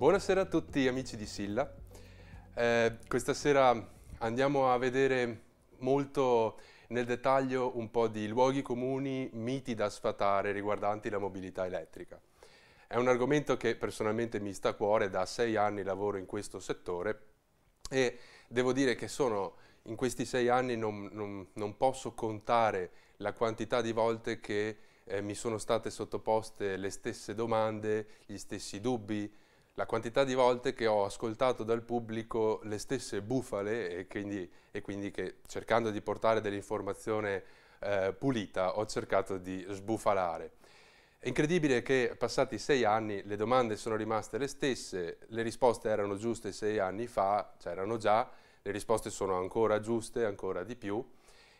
Buonasera a tutti amici di Silla. Eh, questa sera andiamo a vedere molto nel dettaglio un po' di luoghi comuni, miti da sfatare riguardanti la mobilità elettrica. È un argomento che personalmente mi sta a cuore, da sei anni lavoro in questo settore e devo dire che sono in questi sei anni non, non, non posso contare la quantità di volte che eh, mi sono state sottoposte le stesse domande, gli stessi dubbi, la quantità di volte che ho ascoltato dal pubblico le stesse bufale e quindi, e quindi che cercando di portare dell'informazione eh, pulita ho cercato di sbufalare. È incredibile che passati sei anni le domande sono rimaste le stesse, le risposte erano giuste sei anni fa, c'erano già, le risposte sono ancora giuste, ancora di più.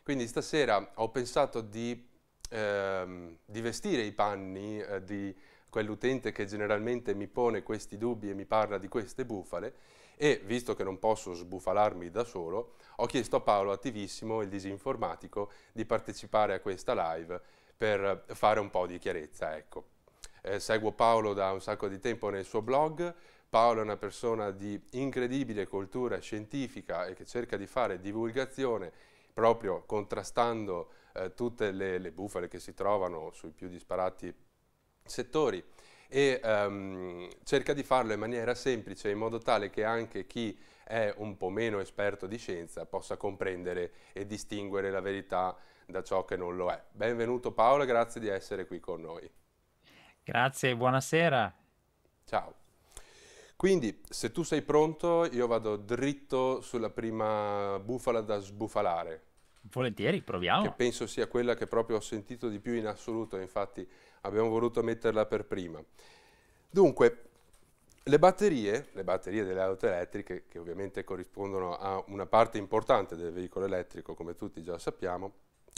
Quindi stasera ho pensato di, ehm, di vestire i panni, eh, di quell'utente che generalmente mi pone questi dubbi e mi parla di queste bufale e visto che non posso sbufalarmi da solo, ho chiesto a Paolo Attivissimo, il disinformatico, di partecipare a questa live per fare un po' di chiarezza. Ecco. Eh, seguo Paolo da un sacco di tempo nel suo blog, Paolo è una persona di incredibile cultura scientifica e che cerca di fare divulgazione proprio contrastando eh, tutte le, le bufale che si trovano sui più disparati settori e um, cerca di farlo in maniera semplice in modo tale che anche chi è un po' meno esperto di scienza possa comprendere e distinguere la verità da ciò che non lo è. Benvenuto Paolo, grazie di essere qui con noi. Grazie, buonasera. Ciao. Quindi, se tu sei pronto, io vado dritto sulla prima bufala da sbufalare. Volentieri, proviamo. Che penso sia quella che proprio ho sentito di più in assoluto, infatti abbiamo voluto metterla per prima. Dunque, le batterie, le batterie delle auto elettriche, che ovviamente corrispondono a una parte importante del veicolo elettrico, come tutti già sappiamo,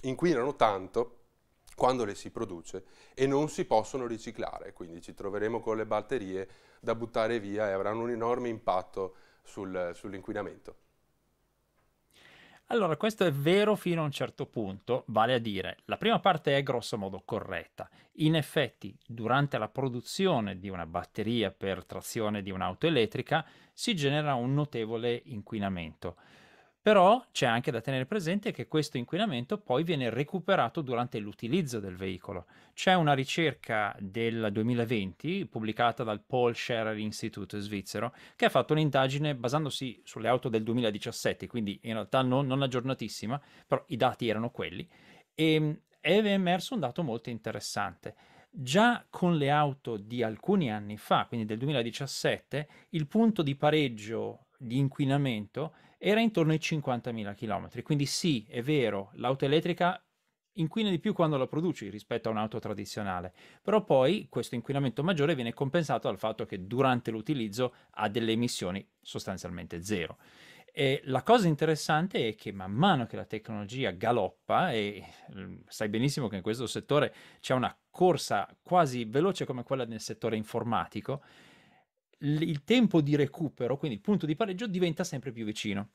inquinano tanto quando le si produce e non si possono riciclare, quindi ci troveremo con le batterie da buttare via e avranno un enorme impatto sul, sull'inquinamento. Allora, questo è vero fino a un certo punto, vale a dire, la prima parte è grossomodo corretta. In effetti, durante la produzione di una batteria per trazione di un'auto elettrica si genera un notevole inquinamento. Però c'è anche da tenere presente che questo inquinamento poi viene recuperato durante l'utilizzo del veicolo. C'è una ricerca del 2020 pubblicata dal Paul Scherer Institute svizzero che ha fatto un'indagine basandosi sulle auto del 2017, quindi in realtà non, non aggiornatissima, però i dati erano quelli, e mm, è emerso un dato molto interessante. Già con le auto di alcuni anni fa, quindi del 2017, il punto di pareggio di inquinamento era intorno ai 50.000 km. Quindi sì, è vero, l'auto elettrica inquina di più quando la produci rispetto a un'auto tradizionale, però poi questo inquinamento maggiore viene compensato dal fatto che durante l'utilizzo ha delle emissioni sostanzialmente zero. E la cosa interessante è che man mano che la tecnologia galoppa, e mm, sai benissimo che in questo settore c'è una corsa quasi veloce come quella nel settore informatico, l- il tempo di recupero, quindi il punto di pareggio, diventa sempre più vicino.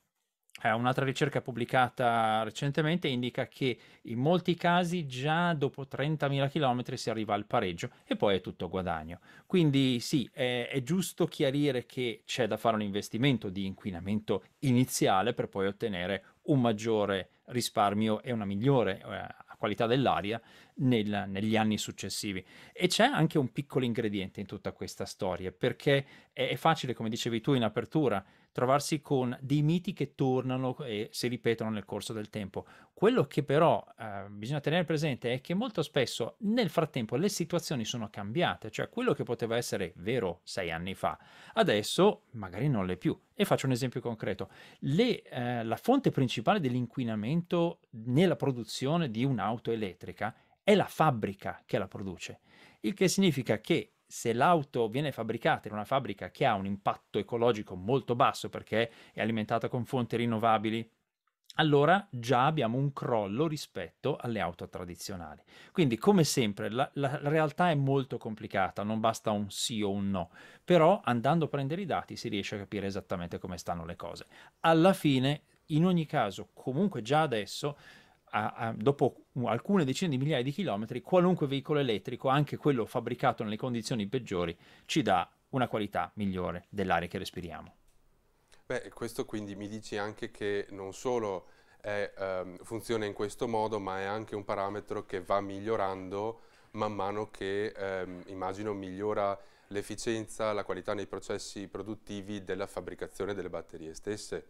Eh, un'altra ricerca pubblicata recentemente indica che in molti casi già dopo 30.000 km si arriva al pareggio e poi è tutto guadagno. Quindi sì, è, è giusto chiarire che c'è da fare un investimento di inquinamento iniziale per poi ottenere un maggiore risparmio e una migliore eh, qualità dell'aria nel, negli anni successivi. E c'è anche un piccolo ingrediente in tutta questa storia, perché è, è facile, come dicevi tu in apertura, trovarsi con dei miti che tornano e si ripetono nel corso del tempo. Quello che però eh, bisogna tenere presente è che molto spesso nel frattempo le situazioni sono cambiate, cioè quello che poteva essere vero sei anni fa, adesso magari non l'è più. E faccio un esempio concreto. Le, eh, la fonte principale dell'inquinamento nella produzione di un'auto elettrica è la fabbrica che la produce, il che significa che se l'auto viene fabbricata in una fabbrica che ha un impatto ecologico molto basso perché è alimentata con fonti rinnovabili, allora già abbiamo un crollo rispetto alle auto tradizionali. Quindi, come sempre, la, la, realtà è molto complicata, non basta un sì o un no, però andando a prendere i dati si riesce a capire esattamente come stanno le cose. Alla fine, in ogni caso, comunque già adesso, a, a, dopo alcune decine di migliaia di chilometri, qualunque veicolo elettrico, anche quello fabbricato nelle condizioni peggiori, ci dà una qualità migliore dell'aria che respiriamo. Beh, questo quindi mi dici anche che non solo è, um, funziona in questo modo, ma è anche un parametro che va migliorando man mano che um, immagino migliora l'efficienza, la qualità nei processi produttivi della fabbricazione delle batterie stesse.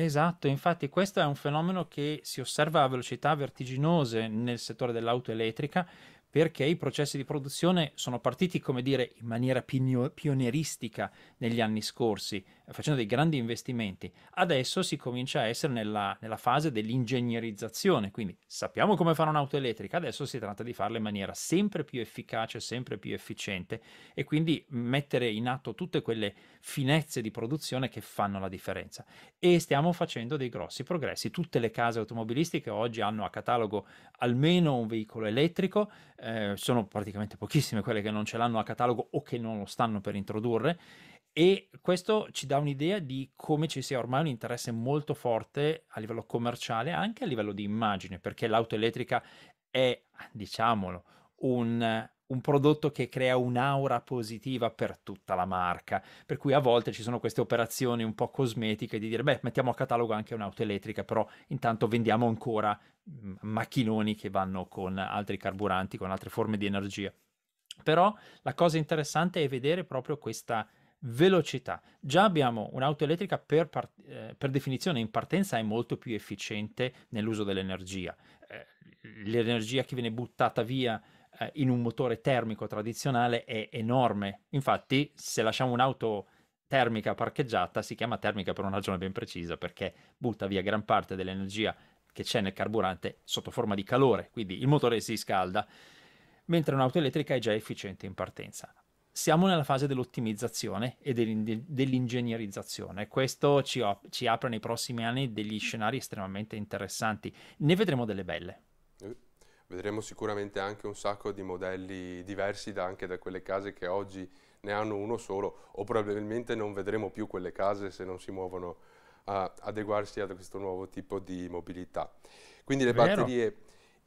Esatto, infatti questo è un fenomeno che si osserva a velocità vertiginose nel settore dell'auto elettrica perché i processi di produzione sono partiti, come dire, in maniera pionieristica negli anni scorsi facendo dei grandi investimenti. Adesso si comincia a essere nella, nella fase dell'ingegnerizzazione, quindi sappiamo come fare un'auto elettrica, adesso si tratta di farla in maniera sempre più efficace, sempre più efficiente e quindi mettere in atto tutte quelle finezze di produzione che fanno la differenza. E stiamo facendo dei grossi progressi. Tutte le case automobilistiche oggi hanno a catalogo almeno un veicolo elettrico, eh, sono praticamente pochissime quelle che non ce l'hanno a catalogo o che non lo stanno per introdurre e questo ci dà un'idea di come ci sia ormai un interesse molto forte a livello commerciale, anche a livello di immagine, perché l'auto elettrica è, diciamolo, un, un prodotto che crea un'aura positiva per tutta la marca. Per cui a volte ci sono queste operazioni un po' cosmetiche di dire, beh, mettiamo a catalogo anche un'auto elettrica, però intanto vendiamo ancora mm, macchinoni che vanno con altri carburanti, con altre forme di energia. Però la cosa interessante è vedere proprio questa Velocità. Già abbiamo un'auto elettrica per, eh, per, definizione in partenza è molto più efficiente nell'uso dell'energia. Eh, l'energia che viene buttata via eh, in un motore termico tradizionale è enorme. Infatti, se lasciamo un'auto termica parcheggiata, si chiama termica per una ragione ben precisa, perché butta via gran parte dell'energia che c'è nel carburante sotto forma di calore, quindi il motore si scalda mentre un'auto elettrica è già efficiente in partenza siamo nella fase dell'ottimizzazione e dell'ingegnerizzazione. Questo ci, op- ci apre nei prossimi anni degli scenari estremamente interessanti. Ne vedremo delle belle. Vedremo sicuramente anche un sacco di modelli diversi da, anche da quelle case che oggi ne hanno uno solo o probabilmente non vedremo più quelle case se non si muovono a adeguarsi a questo nuovo tipo di mobilità. Quindi le Vero. batterie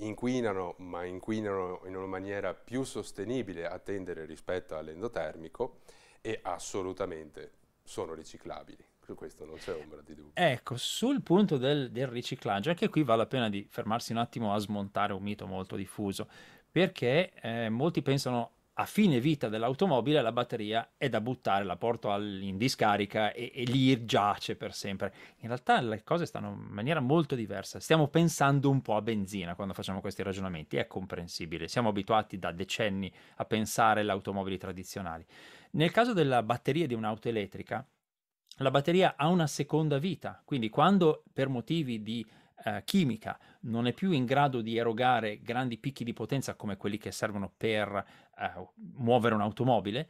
inquinano, ma inquinano in una maniera più sostenibile a tendere rispetto all'endotermico e assolutamente sono riciclabili. Su questo non c'è ombra di dubbio. Ecco, sul punto del, del riciclaggio, anche qui vale la pena di fermarsi un attimo a smontare un mito molto diffuso, perché eh, molti pensano a fine vita dell'automobile la batteria è da buttare, la porto in discarica e, e, lì giace per sempre. In realtà le cose stanno in maniera molto diversa. Stiamo pensando un po' a benzina quando facciamo questi ragionamenti, è comprensibile. Siamo abituati da decenni a pensare alle automobili tradizionali. Nel caso della batteria di un'auto elettrica, la batteria ha una seconda vita, quindi quando per motivi di eh, chimica non è più in grado di erogare grandi picchi di potenza come quelli che servono per eh, muovere un'automobile,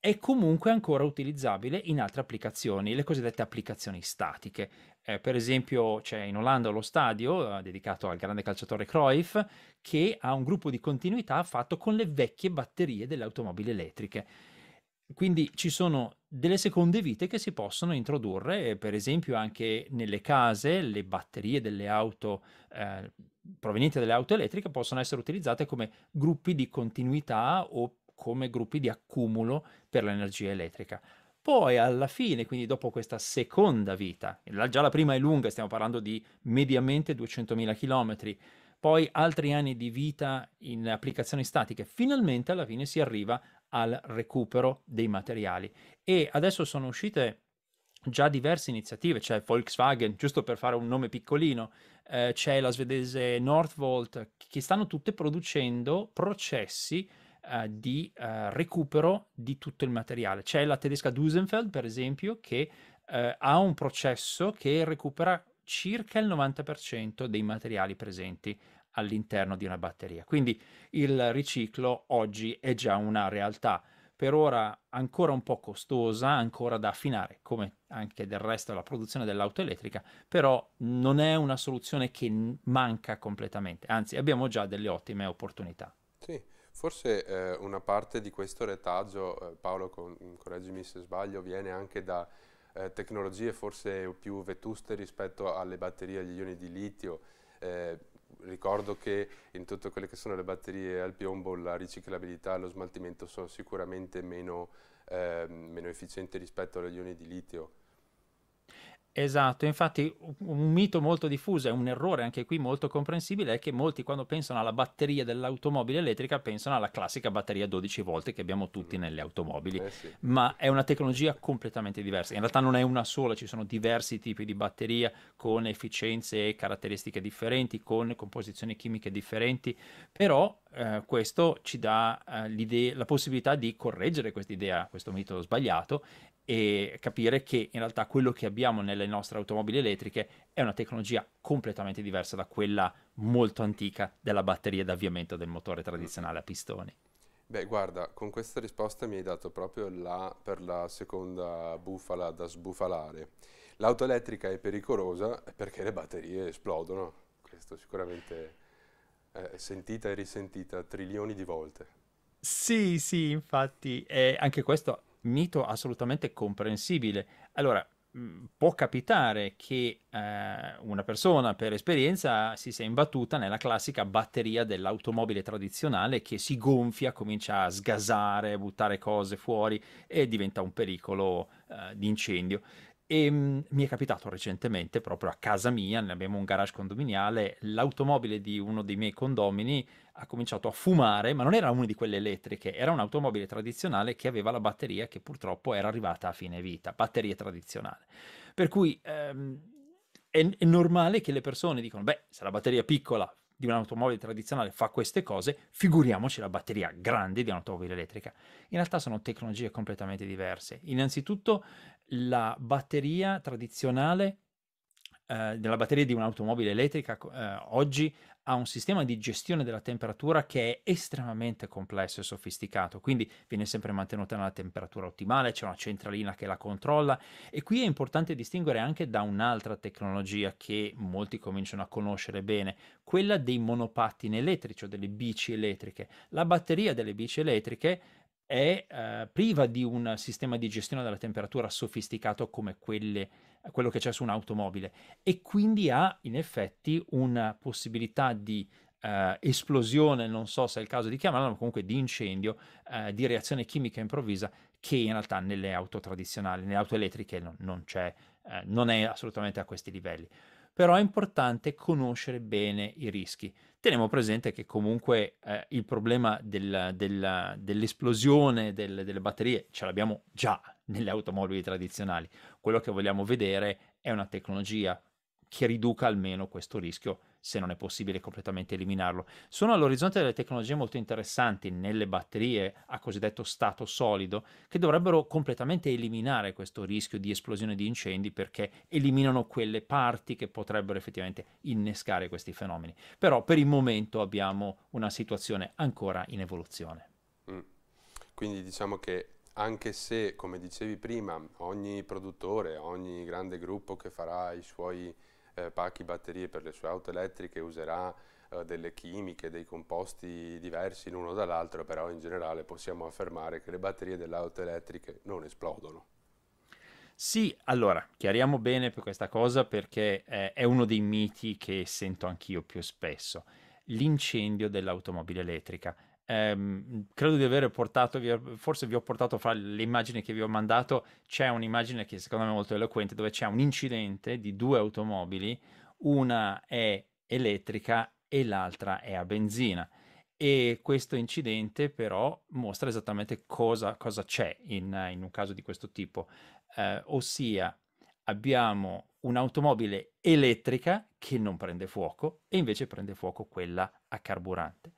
è comunque ancora utilizzabile in altre applicazioni, le cosiddette applicazioni statiche. Eh, per esempio c'è in Olanda lo stadio eh, dedicato al grande calciatore Cruyff che ha un gruppo di continuità fatto con le vecchie batterie delle automobili elettriche. Quindi ci sono delle seconde vite che si possono introdurre, eh, per esempio anche nelle case, le batterie delle auto eh, provenienti dalle auto elettriche possono essere utilizzate come gruppi di continuità o come gruppi di accumulo per l'energia elettrica. Poi alla fine, quindi dopo questa seconda vita, già la prima è lunga, stiamo parlando di mediamente 200.000 chilometri, poi altri anni di vita in applicazioni statiche. Finalmente alla fine si arriva al recupero dei materiali e adesso sono uscite già diverse iniziative, c'è Volkswagen, giusto per fare un nome piccolino, eh, c'è la svedese Northvolt, che stanno tutte producendo processi eh, di eh, recupero di tutto il materiale. C'è la tedesca Dusenfeld, per esempio, che eh, ha un processo che recupera circa il 90% dei materiali presenti all'interno di una batteria. Quindi il riciclo oggi è già una realtà, per ora ancora un po' costosa, ancora da affinare, come anche del resto la produzione dell'auto elettrica, però non è una soluzione che manca completamente, anzi abbiamo già delle ottime opportunità. Sì, forse eh, una parte di questo retaggio, eh, Paolo, con, correggimi se sbaglio, viene anche da eh, tecnologie forse più vetuste rispetto alle batterie agli ioni di litio. Eh, ricordo che in tutte quelle che sono le batterie al piombo la riciclabilità e lo smaltimento sono sicuramente meno, ehm, meno efficienti rispetto agli ioni di litio. Esatto, infatti un mito molto diffuso e un errore anche qui molto comprensibile è che molti quando pensano alla batteria dell'automobile elettrica pensano alla classica batteria 12 volte che abbiamo tutti mm. nelle automobili, eh sì. ma è una tecnologia completamente diversa. In realtà non è una sola, ci sono diversi tipi di batteria con efficienze e caratteristiche differenti, con composizioni chimiche differenti, però eh, questo ci dà eh, la possibilità di correggere questa idea, questo mito sbagliato e capire che in realtà quello che abbiamo nelle nostre automobili elettriche è una tecnologia completamente diversa da quella molto antica della batteria d'avviamento del motore tradizionale a pistoni. Beh, guarda, con questa risposta mi hai dato proprio la, per la seconda bufala da sbufalare. L'auto elettrica è pericolosa perché le batterie esplodono, questo sicuramente è sentita e risentita trilioni di volte. Sì, sì, infatti, eh, anche questo mito assolutamente comprensibile. Allora, mm, può capitare che eh, una persona per esperienza si sia imbattuta nella classica batteria dell'automobile tradizionale che si gonfia, comincia a sgasare, a buttare cose fuori e diventa un pericolo eh, di incendio. E ehm, mi è capitato recentemente, proprio a casa mia, ne abbiamo un garage condominiale, l'automobile di uno dei miei condomini ha cominciato a fumare, ma non era una di quelle elettriche, era un'automobile tradizionale che aveva la batteria che purtroppo era arrivata a fine vita, batteria tradizionale. Per cui ehm, è, è normale che le persone dicano, beh, se la batteria piccola di un'automobile tradizionale fa queste cose, figuriamoci la batteria grande di un'automobile elettrica. In realtà sono tecnologie completamente diverse. Innanzitutto la batteria tradizionale, eh, della batteria di un'automobile elettrica eh, oggi ha un sistema di gestione della temperatura che è estremamente complesso e sofisticato, quindi viene sempre mantenuta nella temperatura ottimale, c'è una centralina che la controlla e qui è importante distinguere anche da un'altra tecnologia che molti cominciano a conoscere bene, quella dei monopattini elettrici o delle bici elettriche. La batteria delle bici elettriche è eh, priva di un sistema di gestione della temperatura sofisticato come quelle, quello che c'è su un'automobile e quindi ha in effetti una possibilità di eh, esplosione, non so se è il caso di chiamarla, ma comunque di incendio, eh, di reazione chimica improvvisa che in realtà nelle auto tradizionali, nelle auto elettriche non, non c'è, eh, non è assolutamente a questi livelli però è importante conoscere bene i rischi. Teniamo presente che comunque eh, il problema del, del, dell'esplosione del, delle batterie ce l'abbiamo già nelle automobili tradizionali. Quello che vogliamo vedere è una tecnologia che riduca almeno questo rischio se non è possibile completamente eliminarlo. Sono all'orizzonte delle tecnologie molto interessanti nelle batterie a cosiddetto stato solido che dovrebbero completamente eliminare questo rischio di esplosione di incendi perché eliminano quelle parti che potrebbero effettivamente innescare questi fenomeni. Però per il momento abbiamo una situazione ancora in evoluzione. Mm. Quindi diciamo che anche se, come dicevi prima, ogni produttore, ogni grande gruppo che farà i suoi eh, pacchi batterie per le sue auto elettriche, userà eh, delle chimiche, dei composti diversi l'uno dall'altro, però in generale possiamo affermare che le batterie delle auto elettriche non esplodono. Sì, allora, chiariamo bene per questa cosa perché eh, è uno dei miti che sento anch'io più spesso, l'incendio dell'automobile elettrica ehm, credo di aver portato, via, forse vi ho portato fra le immagini che vi ho mandato, c'è un'immagine che secondo me è molto eloquente dove c'è un incidente di due automobili, una è elettrica e l'altra è a benzina. E questo incidente però mostra esattamente cosa, cosa c'è in, in, un caso di questo tipo, eh, ossia abbiamo un'automobile elettrica che non prende fuoco e invece prende fuoco quella a carburante.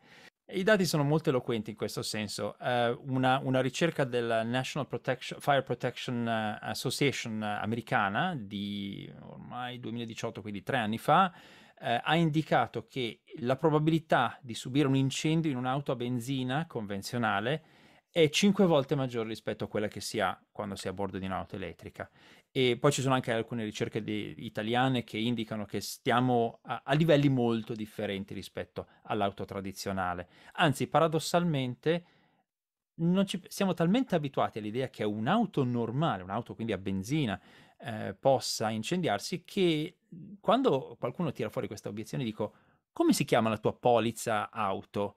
I dati sono molto eloquenti in questo senso. Uh, una, una, ricerca della National Protection, Fire Protection eh, Association americana di ormai 2018, quindi tre anni fa, uh, ha indicato che la probabilità di subire un incendio in un'auto a benzina convenzionale è 5 volte maggiore rispetto a quella che si ha quando si è a bordo di un'auto elettrica. E poi ci sono anche alcune ricerche di, italiane che indicano che stiamo a, a, livelli molto differenti rispetto all'auto tradizionale. Anzi, paradossalmente, ci, siamo talmente abituati all'idea che un'auto normale, un'auto quindi a benzina, eh, possa incendiarsi che quando qualcuno tira fuori questa obiezione dico come si chiama la tua polizza auto?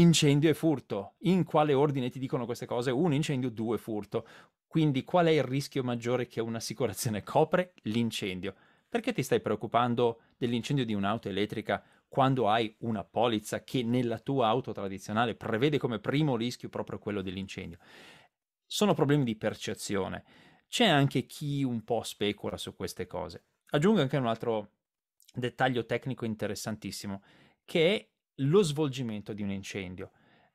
incendio e furto. In quale ordine ti dicono queste cose? Un incendio, due furto. Quindi qual è il rischio maggiore che un'assicurazione copre? L'incendio. Perché ti stai preoccupando dell'incendio di un'auto elettrica quando hai una polizza che nella tua auto tradizionale prevede come primo rischio proprio quello dell'incendio? Sono problemi di percezione. C'è anche chi un po' specula su queste cose. Aggiungo anche un altro dettaglio tecnico interessantissimo, che è lo svolgimento di un incendio.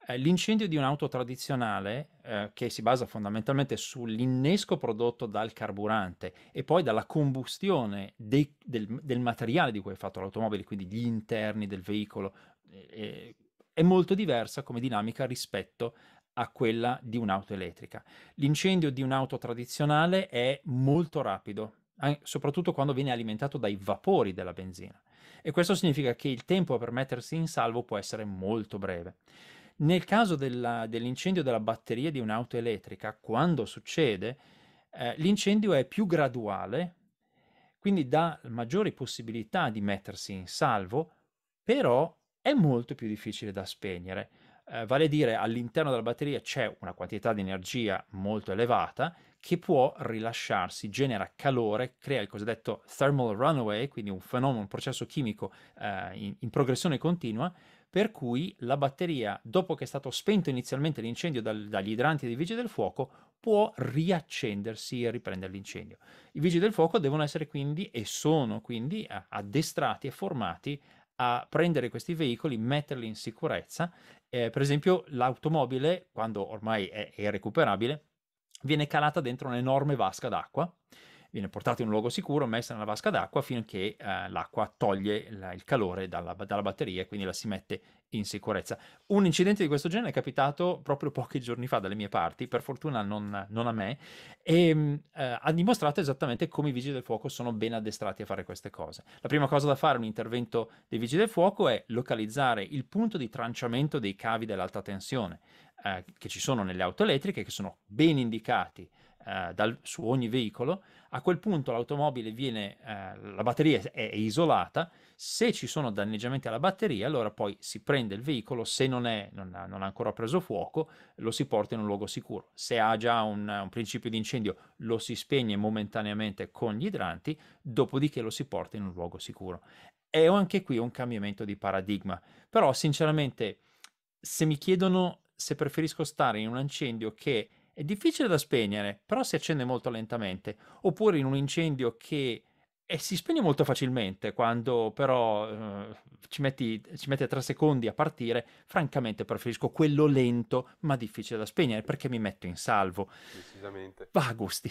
Eh, l'incendio di un'auto tradizionale, eh, che si basa fondamentalmente sull'innesco prodotto dal carburante e poi dalla combustione dei, del, del, materiale di cui è fatto l'automobile, quindi gli interni del veicolo, eh, eh è molto diversa come dinamica rispetto a quella di un'auto elettrica. L'incendio di un'auto tradizionale è molto rapido, soprattutto quando viene alimentato dai vapori della benzina e questo significa che il tempo per mettersi in salvo può essere molto breve. Nel caso della, dell'incendio della batteria di un'auto elettrica, quando succede, eh, l'incendio è più graduale, quindi dà maggiori possibilità di mettersi in salvo, però è molto più difficile da spegnere. Eh, vale a dire, all'interno della batteria c'è una quantità di energia molto elevata, che può rilasciarsi, genera calore, crea il cosiddetto thermal runaway, quindi un fenomeno, un processo chimico eh, in, in progressione continua, per cui la batteria, dopo che è stato spento inizialmente l'incendio dal, dagli idranti dei vigili del fuoco, può riaccendersi e riprendere l'incendio. I vigili del fuoco devono essere quindi e sono quindi eh, addestrati e formati a prendere questi veicoli, metterli in sicurezza. Eh, per esempio l'automobile, quando ormai è, è recuperabile, viene calata dentro un'enorme vasca d'acqua viene portata in un luogo sicuro, messa nella vasca d'acqua finché eh, l'acqua toglie la, il calore dalla, dalla, batteria e quindi la si mette in sicurezza. Un incidente di questo genere è capitato proprio pochi giorni fa dalle mie parti, per fortuna non, non a me, e ehm, eh, ha dimostrato esattamente come i vigili del fuoco sono ben addestrati a fare queste cose. La prima cosa da fare, in un intervento dei vigili del fuoco, è localizzare il punto di tranciamento dei cavi dell'alta tensione eh, che ci sono nelle auto elettriche, che sono ben indicati eh, dal, su ogni veicolo, a quel punto l'automobile viene, eh, la batteria è, isolata, se ci sono danneggiamenti alla batteria, allora poi si prende il veicolo, se non, è, non, ha, non ha, ancora preso fuoco, lo si porta in un luogo sicuro, se ha già un, un principio di incendio lo si spegne momentaneamente con gli idranti, dopodiché lo si porta in un luogo sicuro. È anche qui un cambiamento di paradigma, però sinceramente se mi chiedono se preferisco stare in un incendio che è difficile da spegnere, però si accende molto lentamente, oppure in un incendio che e eh, si spegne molto facilmente quando però eh, ci, mette tre secondi a partire. Francamente, preferisco quello lento ma difficile da spegnere perché mi metto in salvo. Decisamente. Va a gusti.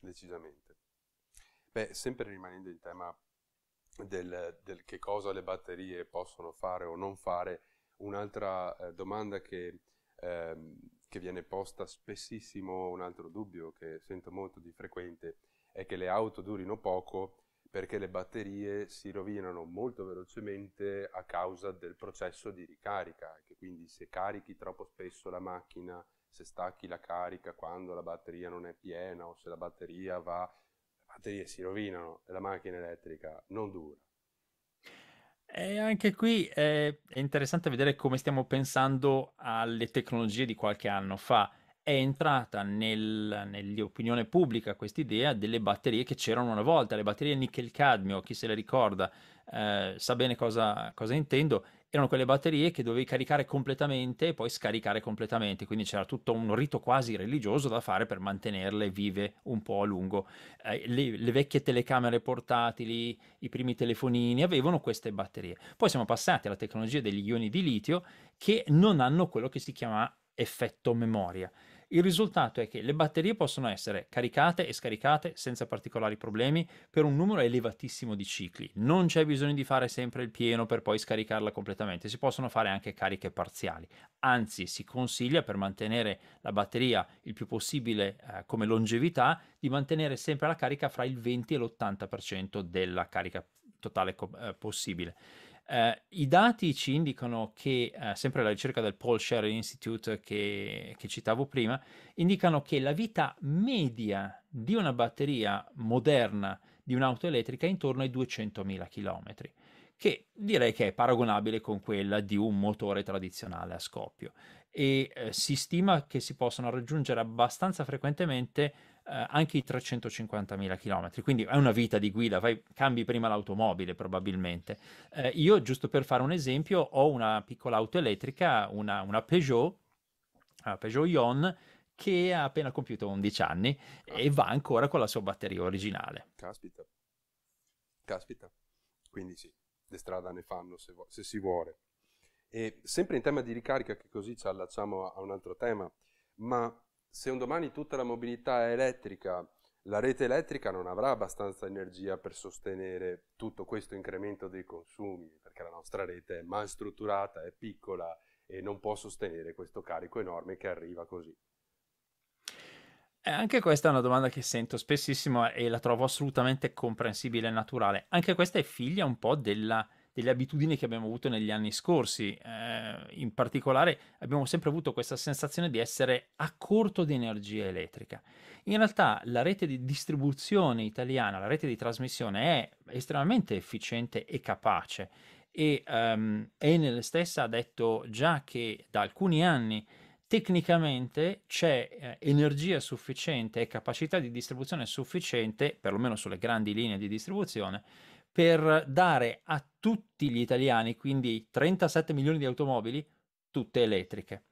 Decisamente. Beh, sempre rimanendo in tema del, del che cosa le batterie possono fare o non fare, Un'altra eh, domanda che, eh, che, viene posta spessissimo, un altro dubbio che sento molto di frequente, è che le auto durino poco perché le batterie si rovinano molto velocemente a causa del processo di ricarica, che quindi se carichi troppo spesso la macchina, se stacchi la carica quando la batteria non è piena o se la batteria va, le batterie si rovinano e la macchina elettrica non dura e anche qui è, eh, è interessante vedere come stiamo pensando alle tecnologie di qualche anno fa. È entrata nel, nell'opinione pubblica questa idea delle batterie che c'erano una volta, le batterie nickel cadmio, chi se le ricorda eh, sa bene cosa, cosa intendo erano quelle batterie che dovevi caricare completamente e poi scaricare completamente, quindi c'era tutto un rito quasi religioso da fare per mantenerle vive un po' a lungo. Eh, le, le, vecchie telecamere portatili, i primi telefonini avevano queste batterie. Poi siamo passati alla tecnologia degli ioni di litio che non hanno quello che si chiama effetto memoria, il risultato è che le batterie possono essere caricate e scaricate senza particolari problemi per un numero elevatissimo di cicli. Non c'è bisogno di fare sempre il pieno per poi scaricarla completamente, si possono fare anche cariche parziali. Anzi, si consiglia per mantenere la batteria il più possibile eh, come longevità di mantenere sempre la carica fra il 20 e l'80% della carica totale co- eh, possibile. Eh, I dati ci indicano che, eh, sempre la ricerca del Paul Sherry Institute che, che citavo prima, indicano che la vita media di una batteria moderna di un'auto elettrica è intorno ai 200.000 km, che direi che è paragonabile con quella di un motore tradizionale a scoppio e eh, si stima che si possano raggiungere abbastanza frequentemente eh, anche i 350.000 km, quindi è una vita di guida, vai, cambi prima l'automobile probabilmente. Eh, io, giusto per fare un esempio, ho una piccola auto elettrica, una, una Peugeot, una Peugeot Ion, che ha appena compiuto 11 anni ah. e va ancora con la sua batteria originale. Caspita, caspita. Quindi sì, le strada ne fanno se, vu- se si vuole. E sempre in tema di ricarica, che così ci allacciamo a un altro tema, ma se un domani tutta la mobilità è elettrica, la rete elettrica non avrà abbastanza energia per sostenere tutto questo incremento dei consumi, perché la nostra rete è mal strutturata, è piccola e non può sostenere questo carico enorme che arriva così. Eh, anche questa è una domanda che sento spessissimo e la trovo assolutamente comprensibile e naturale. Anche questa è figlia un po' della delle abitudini che abbiamo avuto negli anni scorsi. Eh, in particolare abbiamo sempre avuto questa sensazione di essere a corto di energia elettrica. In realtà la rete di distribuzione italiana, la rete di trasmissione è estremamente efficiente e capace e um, Enel stessa ha detto già che da alcuni anni tecnicamente c'è eh, energia sufficiente e capacità di distribuzione sufficiente, perlomeno sulle grandi linee di distribuzione, per dare a tutti gli italiani, quindi 37 milioni di automobili, tutte elettriche.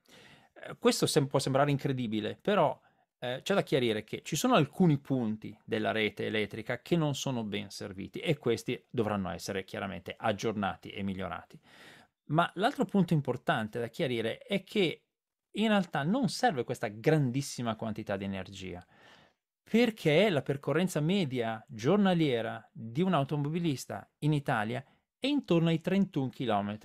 Eh, questo sem- può sembrare incredibile, però eh, c'è da chiarire che ci sono alcuni punti della rete elettrica che non sono ben serviti e questi dovranno essere chiaramente aggiornati e migliorati. Ma l'altro punto importante da chiarire è che in realtà non serve questa grandissima quantità di energia perché la percorrenza media giornaliera di un automobilista in Italia è intorno ai 31 km,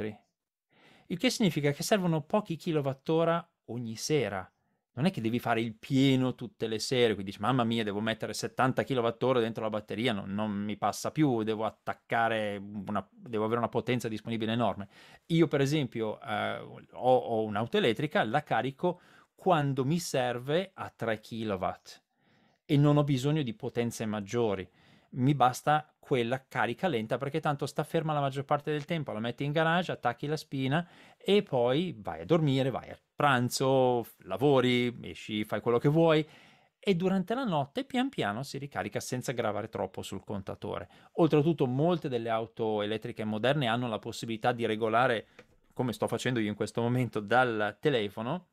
il che significa che servono pochi kilowattora ogni sera. Non è che devi fare il pieno tutte le sere, quindi dici mamma mia devo mettere 70 kWh dentro la batteria, non, non mi passa più, devo attaccare, una, devo avere una potenza disponibile enorme. Io per esempio eh, ho, ho un'auto elettrica, la carico quando mi serve a 3 kW e non ho bisogno di potenze maggiori. Mi basta quella carica lenta perché tanto sta ferma la maggior parte del tempo, la metti in garage, attacchi la spina e poi vai a dormire, vai a pranzo, lavori, esci, fai quello che vuoi e durante la notte pian piano si ricarica senza gravare troppo sul contatore. Oltretutto molte delle auto elettriche moderne hanno la possibilità di regolare, come sto facendo io in questo momento, dal telefono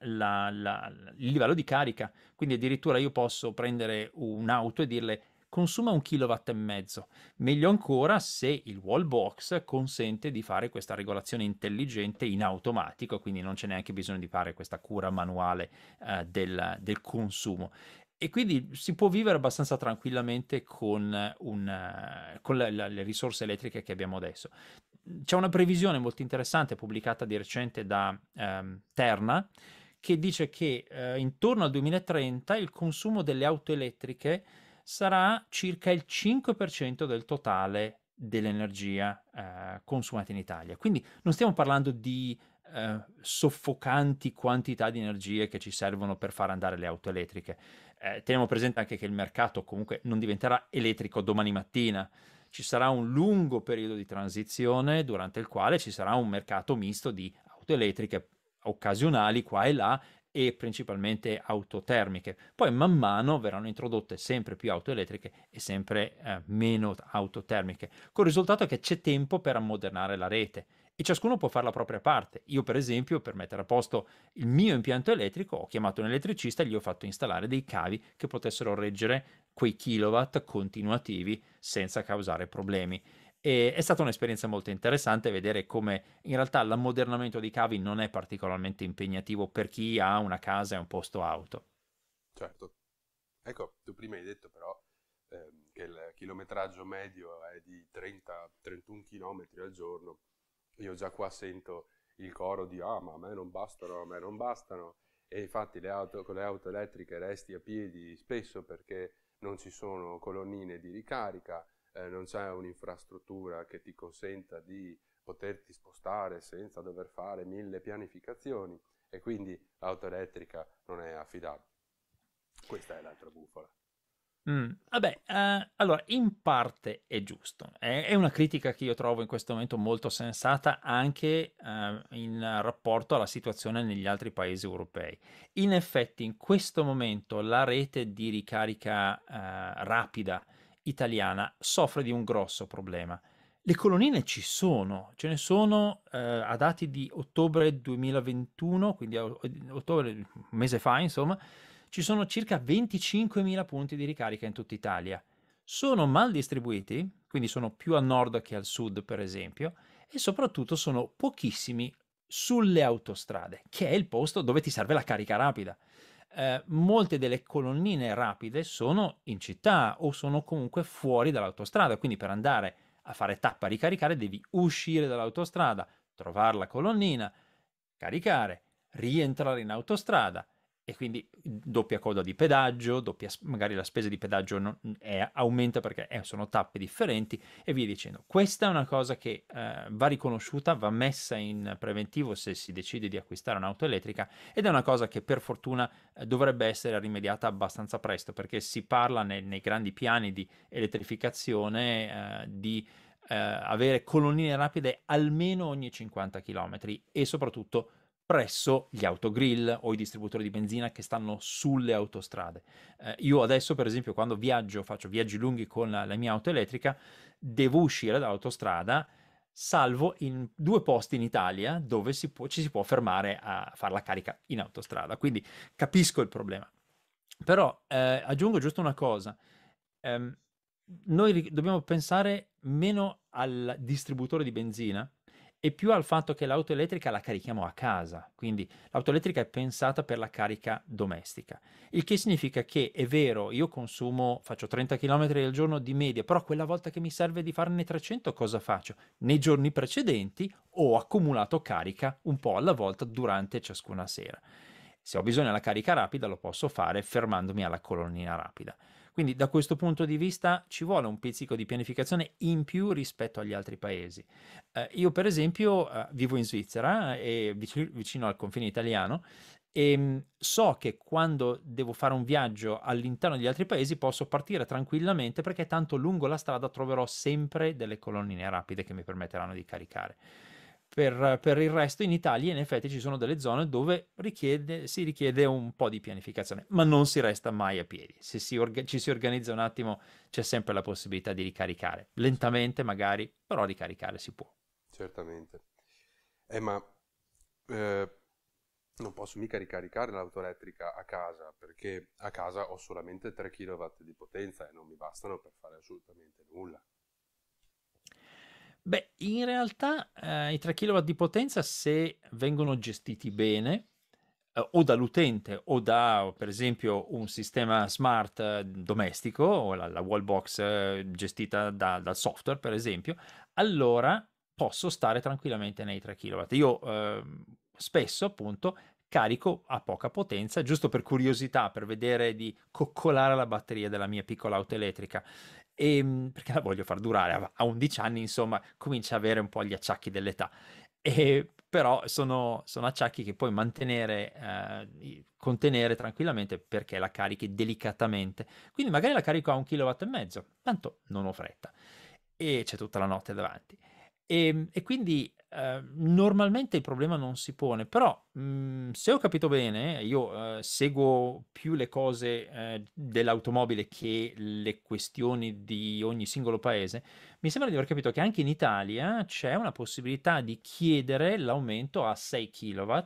la, la, il livello di carica. Quindi addirittura io posso prendere un'auto e dirle consuma un kilowatt e mezzo. Meglio ancora se il wall box consente di fare questa regolazione intelligente in automatico, quindi non c'è neanche bisogno di fare questa cura manuale eh, del, del, consumo. E quindi si può vivere abbastanza tranquillamente con, un, con la, le risorse elettriche che abbiamo adesso. C'è una previsione molto interessante pubblicata di recente da ehm, Terna che dice che eh, intorno al 2030 il consumo delle auto elettriche sarà circa il 5% del totale dell'energia eh, consumata in Italia. Quindi non stiamo parlando di eh, soffocanti quantità di energie che ci servono per far andare le auto elettriche. Eh, teniamo presente anche che il mercato comunque non diventerà elettrico domani mattina. Ci sarà un lungo periodo di transizione durante il quale ci sarà un mercato misto di auto elettriche occasionali qua e là e principalmente autotermiche. Poi man mano verranno introdotte sempre più auto elettriche e sempre eh, meno autotermiche, con il risultato che c'è tempo per ammodernare la rete e ciascuno può fare la propria parte. Io per esempio per mettere a posto il mio impianto elettrico ho chiamato un elettricista e gli ho fatto installare dei cavi che potessero reggere quei kilowatt continuativi senza causare problemi e è stata un'esperienza molto interessante vedere come in realtà l'ammodernamento di cavi non è particolarmente impegnativo per chi ha una casa e un posto auto. Certo. Ecco, tu prima hai detto però ehm, che il chilometraggio medio è di 30-31 km al giorno. Io già qua sento il coro di ah ma a me non bastano, a me non bastano. E infatti le auto, con le auto elettriche resti a piedi spesso perché non ci sono colonnine di ricarica, eh, non c'è un'infrastruttura che ti consenta di poterti spostare senza dover fare mille pianificazioni e quindi l'auto elettrica non è affidabile. Questa è l'altra bufala. Mm, vabbè, eh, allora, in parte è giusto. È, è, una critica che io trovo in questo momento molto sensata anche eh, in rapporto alla situazione negli altri paesi europei. In effetti, in questo momento la rete di ricarica eh, rapida italiana soffre di un grosso problema. Le colonnine ci sono, ce ne sono eh, a dati di ottobre 2021, quindi eh, ottobre, un mese fa insomma, ci sono circa 25.000 punti di ricarica in tutta Italia. Sono mal distribuiti, quindi sono più a nord che al sud per esempio, e soprattutto sono pochissimi sulle autostrade, che è il posto dove ti serve la carica rapida. Eh, molte delle colonnine rapide sono in città o sono comunque fuori dall'autostrada, quindi per andare a fare tappa a ricaricare devi uscire dall'autostrada, trovare la colonnina, caricare, rientrare in autostrada, e quindi doppia coda di pedaggio, doppia, magari la spesa di pedaggio non, è, aumenta perché eh, sono tappe differenti e via dicendo. Questa è una cosa che eh, va riconosciuta, va messa in preventivo se si decide di acquistare un'auto elettrica ed è una cosa che per fortuna eh, dovrebbe essere rimediata abbastanza presto perché si parla nei, nei grandi piani di elettrificazione eh, di eh, avere colonnine rapide almeno ogni 50 km e soprattutto presso gli autogrill o i distributori di benzina che stanno sulle autostrade. Eh, io adesso, per esempio, quando viaggio, faccio viaggi lunghi con la, la mia auto elettrica, devo uscire dall'autostrada, salvo in due posti in Italia dove si può, ci si può fermare a fare la carica in autostrada. Quindi capisco il problema. Però eh, aggiungo giusto una cosa. Eh, noi dobbiamo pensare meno al distributore di benzina e più al fatto che l'auto elettrica la carichiamo a casa, quindi l'auto elettrica è pensata per la carica domestica, il che significa che è vero, io consumo, faccio 30 km al giorno di media, però quella volta che mi serve di farne 300 cosa faccio? Nei giorni precedenti ho accumulato carica un po' alla volta durante ciascuna sera. Se ho bisogno della carica rapida lo posso fare fermandomi alla colonnina rapida. Quindi da questo punto di vista ci vuole un pizzico di pianificazione in più rispetto agli altri paesi. Eh, io per esempio eh, vivo in Svizzera, eh, vicino, vicino al confine italiano, e ehm, so che quando devo fare un viaggio all'interno degli altri paesi posso partire tranquillamente perché tanto lungo la strada troverò sempre delle colonnine rapide che mi permetteranno di caricare. Per, per, il resto in Italia in effetti ci sono delle zone dove richiede, si richiede un po' di pianificazione, ma non si resta mai a piedi. Se si orga- ci si organizza un attimo c'è sempre la possibilità di ricaricare, lentamente magari, però ricaricare si può. Certamente. Eh, ma eh, non posso mica ricaricare l'auto elettrica a casa perché a casa ho solamente 3 kW di potenza e non mi bastano per fare assolutamente nulla. Beh, in realtà eh, i 3 kW di potenza, se vengono gestiti bene, eh, o dall'utente o da, per esempio, un sistema smart eh, domestico, o la, la wall box eh, gestita da, dal software, per esempio, allora posso stare tranquillamente nei 3 kW. Io ehm, spesso, appunto, carico a poca potenza, giusto per curiosità, per vedere di coccolare la batteria della mia piccola auto elettrica e, ehm, perché la voglio far durare, a, 11 anni insomma comincia ad avere un po' gli acciacchi dell'età. E, però sono, sono, acciacchi che puoi mantenere, eh, contenere tranquillamente perché la carichi delicatamente. Quindi magari la carico a un kilowatt e mezzo, tanto non ho fretta e c'è tutta la notte davanti. E, ehm, e quindi Ehm, normalmente il problema non si pone, però mh, mhmm, se ho capito bene, io eh, seguo più le cose eh, dell'automobile che le questioni di ogni singolo paese, mi sembra di aver capito che anche in Italia c'è una possibilità di chiedere l'aumento a 6 kW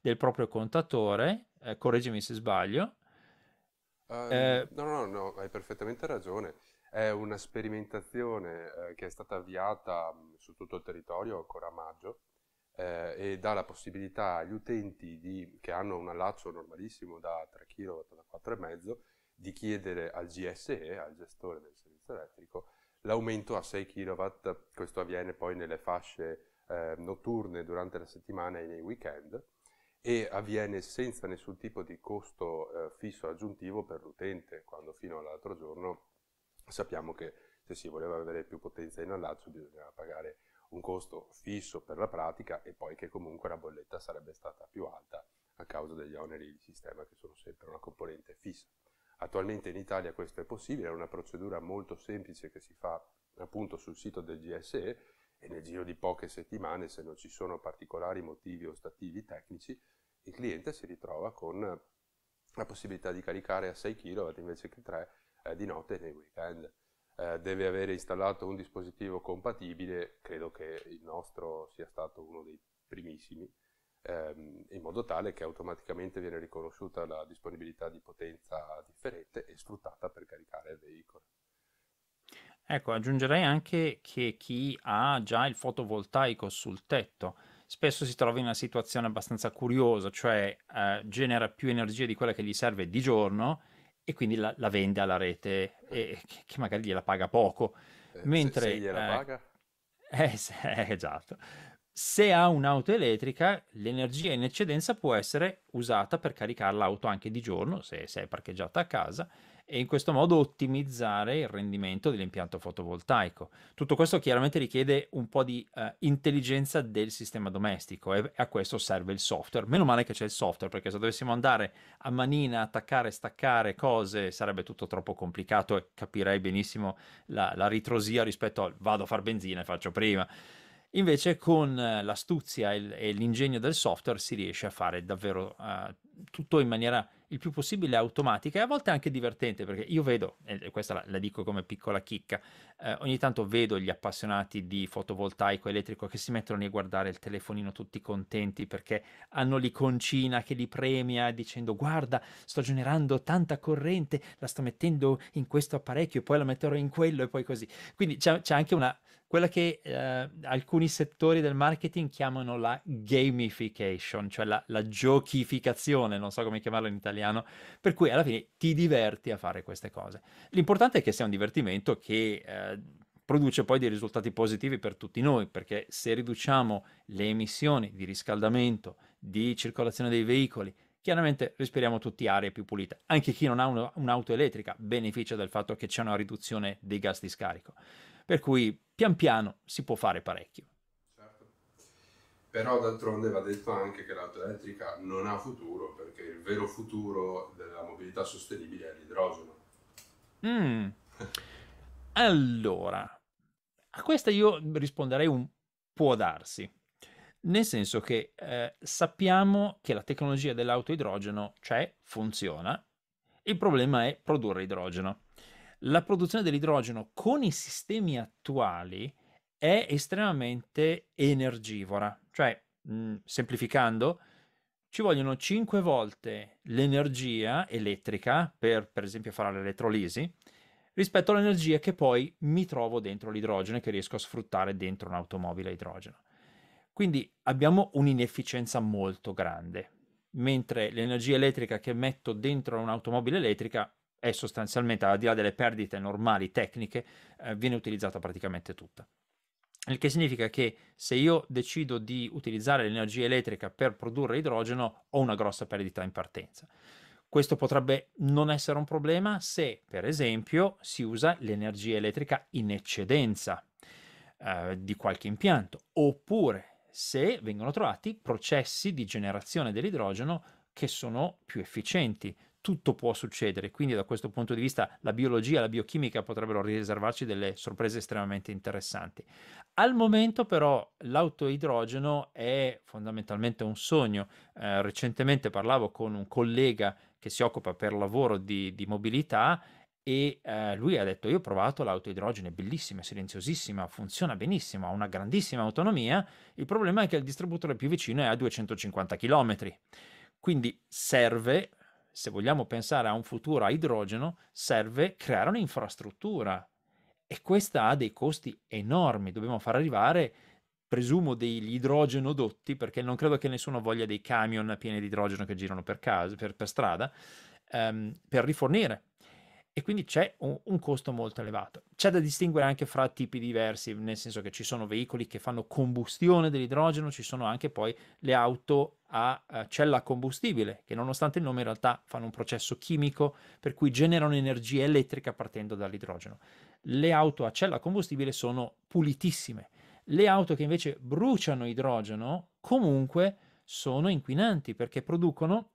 del proprio contatore, eh, correggimi se sbaglio. Uh, no, no, no, hai perfettamente ragione. È una sperimentazione eh, che è stata avviata mh, mm, su tutto il territorio ancora a maggio eh, e dà la possibilità agli utenti di, che hanno un allaccio normalissimo da 3 kW a 4,5 di chiedere al GSE, al gestore del servizio elettrico, l'aumento a 6 kW, questo avviene poi nelle fasce eh, notturne durante la settimana e nei weekend e avviene senza nessun tipo di costo eh, fisso aggiuntivo per l'utente, quando fino all'altro giorno sappiamo che se si voleva avere più potenza in allaccio bisognava pagare un costo fisso per la pratica e poi che comunque la bolletta sarebbe stata più alta a causa degli oneri di sistema che sono sempre una componente fissa. Attualmente in Italia questo è possibile, è una procedura molto semplice che si fa appunto sul sito del GSE e nel giro di poche settimane, se non ci sono particolari motivi ostativi tecnici, il cliente si ritrova con la possibilità di caricare a 6 kW invece che 3 eh, di notte nei weekend eh, deve avere installato un dispositivo compatibile, credo che il nostro sia stato uno dei primissimi, ehm, in modo tale che automaticamente viene riconosciuta la disponibilità di potenza differente e sfruttata per caricare il veicolo. Ecco, aggiungerei anche che chi ha già il fotovoltaico sul tetto spesso si trova in una situazione abbastanza curiosa, cioè eh, genera più energia di quella che gli serve di giorno e quindi la, la vende alla rete e, che magari gliela paga poco. Eh, Mentre, se, se gliela eh, paga? Eh, eh, esatto. Se ha un'auto elettrica, l'energia in eccedenza può essere usata per caricare l'auto anche di giorno, se, se è parcheggiata a casa, e in questo modo ottimizzare il rendimento dell'impianto fotovoltaico. Tutto questo chiaramente richiede un po' di uh, intelligenza del sistema domestico e a questo serve il software. Meno male che c'è il software perché se dovessimo andare a manina, attaccare, staccare cose sarebbe tutto troppo complicato e capirei benissimo la, la ritrosia rispetto al vado a far benzina e faccio prima. Invece con eh, l'astuzia e l'ingegno del software si riesce a fare davvero uh, tutto in maniera il più possibile automatica e a volte anche divertente perché io vedo, e questa la, la dico come piccola chicca, eh, ogni tanto vedo gli appassionati di fotovoltaico elettrico che si mettono a guardare il telefonino tutti contenti perché hanno l'iconcina che li premia dicendo guarda sto generando tanta corrente, la sto mettendo in questo apparecchio e poi la metterò in quello e poi così. Quindi c'è, c'è anche una quella che eh, alcuni settori del marketing chiamano la gamification, cioè la, la, giochificazione, non so come chiamarlo in italiano, per cui alla fine ti diverti a fare queste cose. L'importante è che sia un divertimento che eh, produce poi dei risultati positivi per tutti noi, perché se riduciamo le emissioni di riscaldamento, di circolazione dei veicoli, chiaramente respiriamo tutti aria più pulita. Anche chi non ha un, un'auto elettrica beneficia del fatto che c'è una riduzione dei gas di scarico. Per cui pian piano si può fare parecchio. Certo. Però d'altronde va detto anche che l'auto elettrica non ha futuro perché il vero futuro della mobilità sostenibile è l'idrogeno. Mm. Allora, a questa io risponderei un può darsi, nel senso che eh, sappiamo che la tecnologia dell'auto idrogeno c'è, cioè, funziona, il problema è produrre idrogeno la produzione dell'idrogeno con i sistemi attuali è estremamente energivora, cioè mh, mm, semplificando ci vogliono 5 volte l'energia elettrica per per esempio fare l'elettrolisi rispetto all'energia che poi mi trovo dentro l'idrogeno e che riesco a sfruttare dentro un'automobile a idrogeno. Quindi abbiamo un'inefficienza molto grande, mentre l'energia elettrica che metto dentro un'automobile elettrica e sostanzialmente al di là delle perdite normali tecniche eh, viene utilizzata praticamente tutta. Il che significa che se io decido di utilizzare l'energia elettrica per produrre idrogeno ho una grossa perdita in partenza. Questo potrebbe non essere un problema se, per esempio, si usa l'energia elettrica in eccedenza eh, di qualche impianto, oppure se vengono trovati processi di generazione dell'idrogeno che sono più efficienti, tutto può succedere, quindi da questo punto di vista la biologia la biochimica potrebbero riservarci delle sorprese estremamente interessanti. Al momento però l'autoidrogeno è fondamentalmente un sogno. Eh, recentemente parlavo con un collega che si occupa per lavoro di, di mobilità e eh, lui ha detto io ho provato l'autoidrogeno, è bellissima, è silenziosissima, funziona benissimo, ha una grandissima autonomia, il problema è che il distributore più vicino è a 250 km. Quindi serve se vogliamo pensare a un futuro a idrogeno, serve creare un'infrastruttura e questa ha dei costi enormi. Dobbiamo far arrivare, presumo, degli idrogenodotti, perché non credo che nessuno voglia dei camion pieni di idrogeno che girano per, casa, per, per strada, ehm, per rifornire e quindi c'è un, un, costo molto elevato. C'è da distinguere anche fra tipi diversi, nel senso che ci sono veicoli che fanno combustione dell'idrogeno, ci sono anche poi le auto a uh, cella combustibile, che nonostante il nome in realtà fanno un processo chimico per cui generano energia elettrica partendo dall'idrogeno. Le auto a cella combustibile sono pulitissime. Le auto che invece bruciano idrogeno comunque sono inquinanti perché producono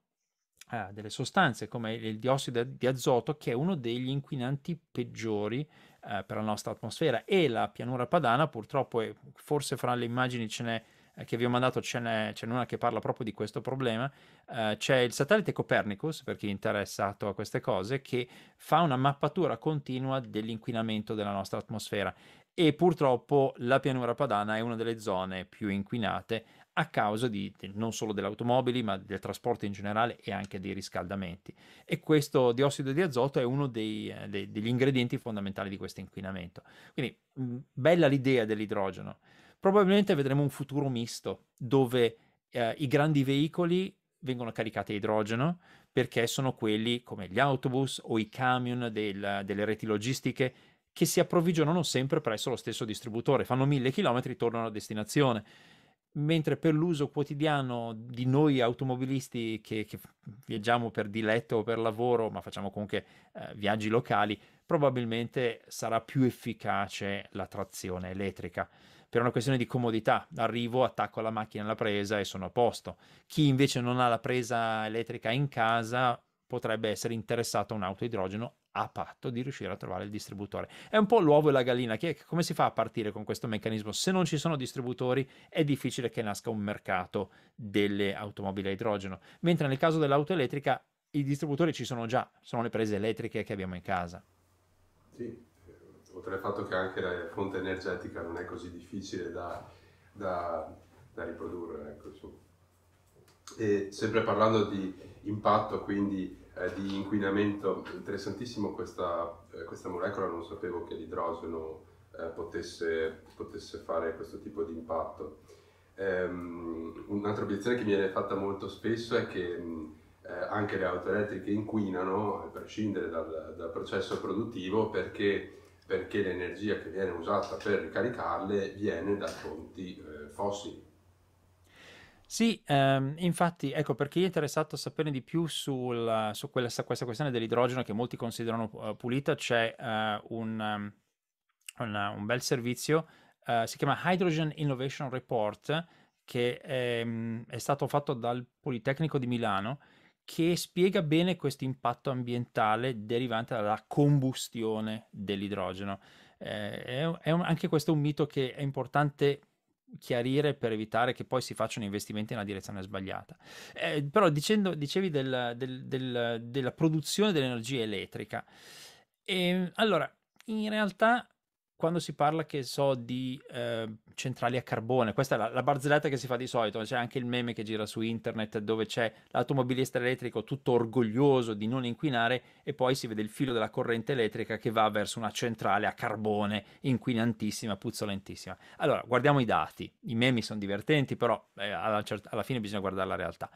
eh, delle sostanze come il diossido di azoto, che è uno degli inquinanti peggiori eh, per la nostra atmosfera. E la pianura padana, purtroppo, è, forse fra le immagini ce n'è eh, che vi ho mandato ce n'è, ce n'è, una che parla proprio di questo problema. Eh, c'è il satellite Copernicus, per chi è interessato a queste cose, che fa una mappatura continua dell'inquinamento della nostra atmosfera. E purtroppo la pianura padana è una delle zone più inquinate, a causa di, non solo delle automobili, ma del trasporto in generale e anche dei riscaldamenti. E questo diossido di azoto è uno dei, eh, dei, degli ingredienti fondamentali di questo inquinamento. Quindi mh, mm, bella l'idea dell'idrogeno. Probabilmente vedremo un futuro misto dove eh, i grandi veicoli vengono caricati a idrogeno perché sono quelli come gli autobus o i camion del, delle reti logistiche che si approvvigionano sempre presso lo stesso distributore, fanno mille chilometri, e tornano a destinazione mentre per l'uso quotidiano di noi automobilisti che, che viaggiamo per diletto o per lavoro, ma facciamo comunque eh, viaggi locali, probabilmente sarà più efficace la trazione elettrica. Per una questione di comodità, arrivo, attacco la macchina alla presa e sono a posto. Chi invece non ha la presa elettrica in casa potrebbe essere interessato a un'auto idrogeno a patto di riuscire a trovare il distributore. È un po' l'uovo e la gallina, che come si fa a partire con questo meccanismo? Se non ci sono distributori è difficile che nasca un mercato delle automobili a idrogeno, mentre nel caso dell'auto elettrica i distributori ci sono già, sono le prese elettriche che abbiamo in casa. Sì, oltre al fatto che anche la fonte energetica non è così difficile da, da, da riprodurre. Ecco, e sempre parlando di impatto, quindi eh, di inquinamento, interessantissimo questa, eh, questa, molecola, non sapevo che l'idrogeno eh, potesse, potesse, fare questo tipo di impatto. Um, un'altra obiezione che mi viene fatta molto spesso è che mh, mm, eh, anche le auto elettriche inquinano, a prescindere dal, dal processo produttivo, perché perché l'energia che viene usata per ricaricarle viene da fonti eh, fossili, sì, ehm, infatti, ecco, per chi è interessato a sapere di più sul, su quella- questa questione dell'idrogeno che molti considerano eh, pulita, c'è eh, un, ehm, un, un bel servizio, eh, si chiama Hydrogen Innovation Report, che ehm, è stato fatto dal Politecnico di Milano, che spiega bene questo impatto ambientale derivante dalla combustione dell'idrogeno. Eh, è, è un- anche questo è un mito che è importante chiarire per evitare che poi si facciano investimenti nella direzione sbagliata. Eh, però dicendo, dicevi del, del, del, della produzione dell'energia elettrica, e, ehm, allora in realtà quando si parla, che so, di eh, centrali a carbone, questa è la, la, barzelletta che si fa di solito, c'è anche il meme che gira su internet dove c'è l'automobilista elettrico tutto orgoglioso di non inquinare e poi si vede il filo della corrente elettrica che va verso una centrale a carbone inquinantissima, puzzolentissima. Allora, guardiamo i dati, i meme sono divertenti, però eh, alla, cert- alla fine bisogna guardare la realtà.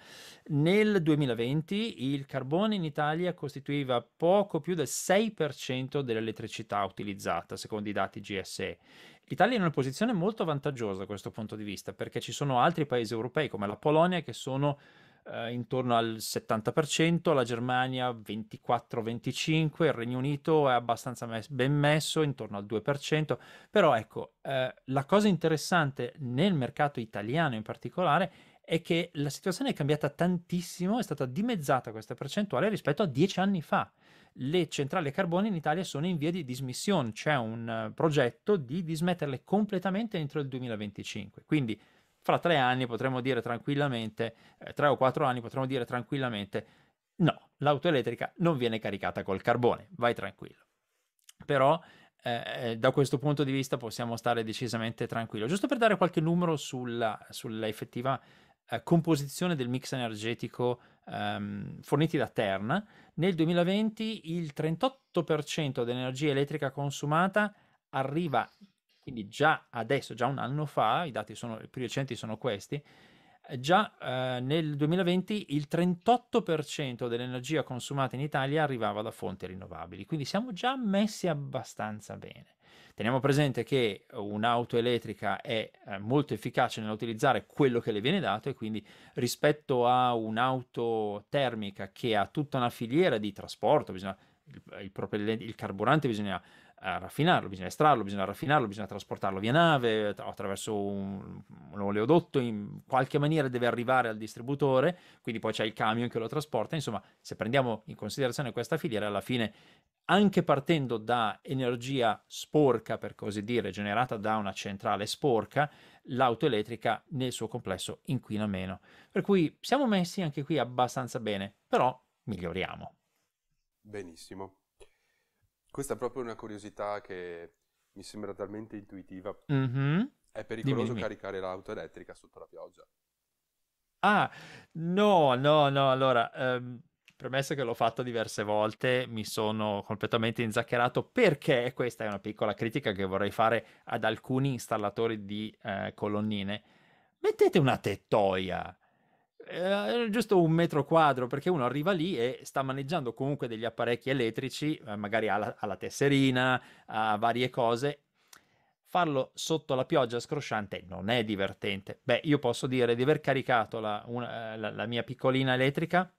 Nel 2020 il carbone in Italia costituiva poco più del 6% dell'elettricità utilizzata, secondo i dati trattati GSE. L'Italia è in una posizione molto vantaggiosa da questo punto di vista, perché ci sono altri paesi europei come la Polonia che sono eh, intorno al 70%, la Germania 24-25%, il Regno Unito è abbastanza mes- ben messo, intorno al 2%, però ecco, eh, la cosa interessante nel mercato italiano in particolare è che la situazione è cambiata tantissimo, è stata dimezzata questa percentuale rispetto a dieci anni fa. Le centrali a carbone in Italia sono in via di dismissione, c'è un eh, progetto di dismetterle completamente entro il 2025. Quindi fra tre anni potremmo dire tranquillamente, eh, tre o quattro anni potremmo dire tranquillamente, no, l'auto elettrica non viene caricata col carbone, vai tranquillo. Però eh, eh da questo punto di vista possiamo stare decisamente tranquillo. Giusto per dare qualche numero sulla, sulla effettiva eh, composizione del mix energetico ehm, forniti da Terna, nel 2020 il 38% dell'energia elettrica consumata arriva, quindi già adesso, già un anno fa, i dati sono, più recenti sono questi, eh, già eh, nel 2020 il 38% dell'energia consumata in Italia arrivava da fonti rinnovabili, quindi siamo già messi abbastanza bene. Teniamo presente che un'auto elettrica è eh, molto efficace nell'utilizzare quello che le viene dato e quindi rispetto a un'auto termica che ha tutta una filiera di trasporto, bisogna, il, il, il carburante bisogna raffinarlo, bisogna estrarlo, bisogna raffinarlo, bisogna trasportarlo via nave, attraverso un, un oleodotto, in qualche maniera deve arrivare al distributore, quindi poi c'è il camion che lo trasporta, insomma se prendiamo in considerazione questa filiera alla fine anche partendo da energia sporca, per così dire, generata da una centrale sporca, l'auto elettrica nel suo complesso inquina meno. Per cui siamo messi anche qui abbastanza bene, però miglioriamo. Benissimo. Questa è proprio una curiosità che mi sembra talmente intuitiva. Mm-hmm. È pericoloso dimmi, dimmi. caricare l'auto elettrica sotto la pioggia. Ah, no, no, no, allora, ehm, premesso che l'ho fatto diverse volte, mi sono completamente inzaccherato perché questa è una piccola critica che vorrei fare ad alcuni installatori di eh, colonnine. Mettete una tettoia, eh, era giusto un metro quadro perché uno arriva lì e sta maneggiando comunque degli apparecchi elettrici, eh, magari alla, alla tesserina, a varie cose. Farlo sotto la pioggia scrosciante non è divertente. Beh, io posso dire di aver caricato la, una, eh, la, la mia piccolina elettrica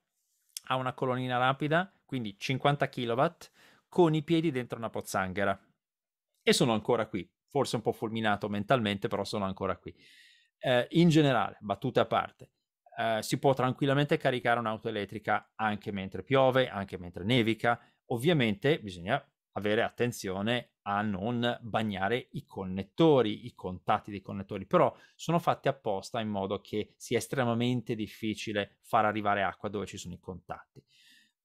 a una colonnina rapida, quindi 50 kW, con i piedi dentro una pozzanghera. E sono ancora qui, forse un po' fulminato mentalmente, però sono ancora qui. Eh, in generale, battute a parte, eh, si può tranquillamente caricare un'auto elettrica anche mentre piove, anche mentre nevica. Ovviamente bisogna avere attenzione a non bagnare i connettori, i contatti dei connettori, però sono fatti apposta in modo che sia estremamente difficile far arrivare acqua dove ci sono i contatti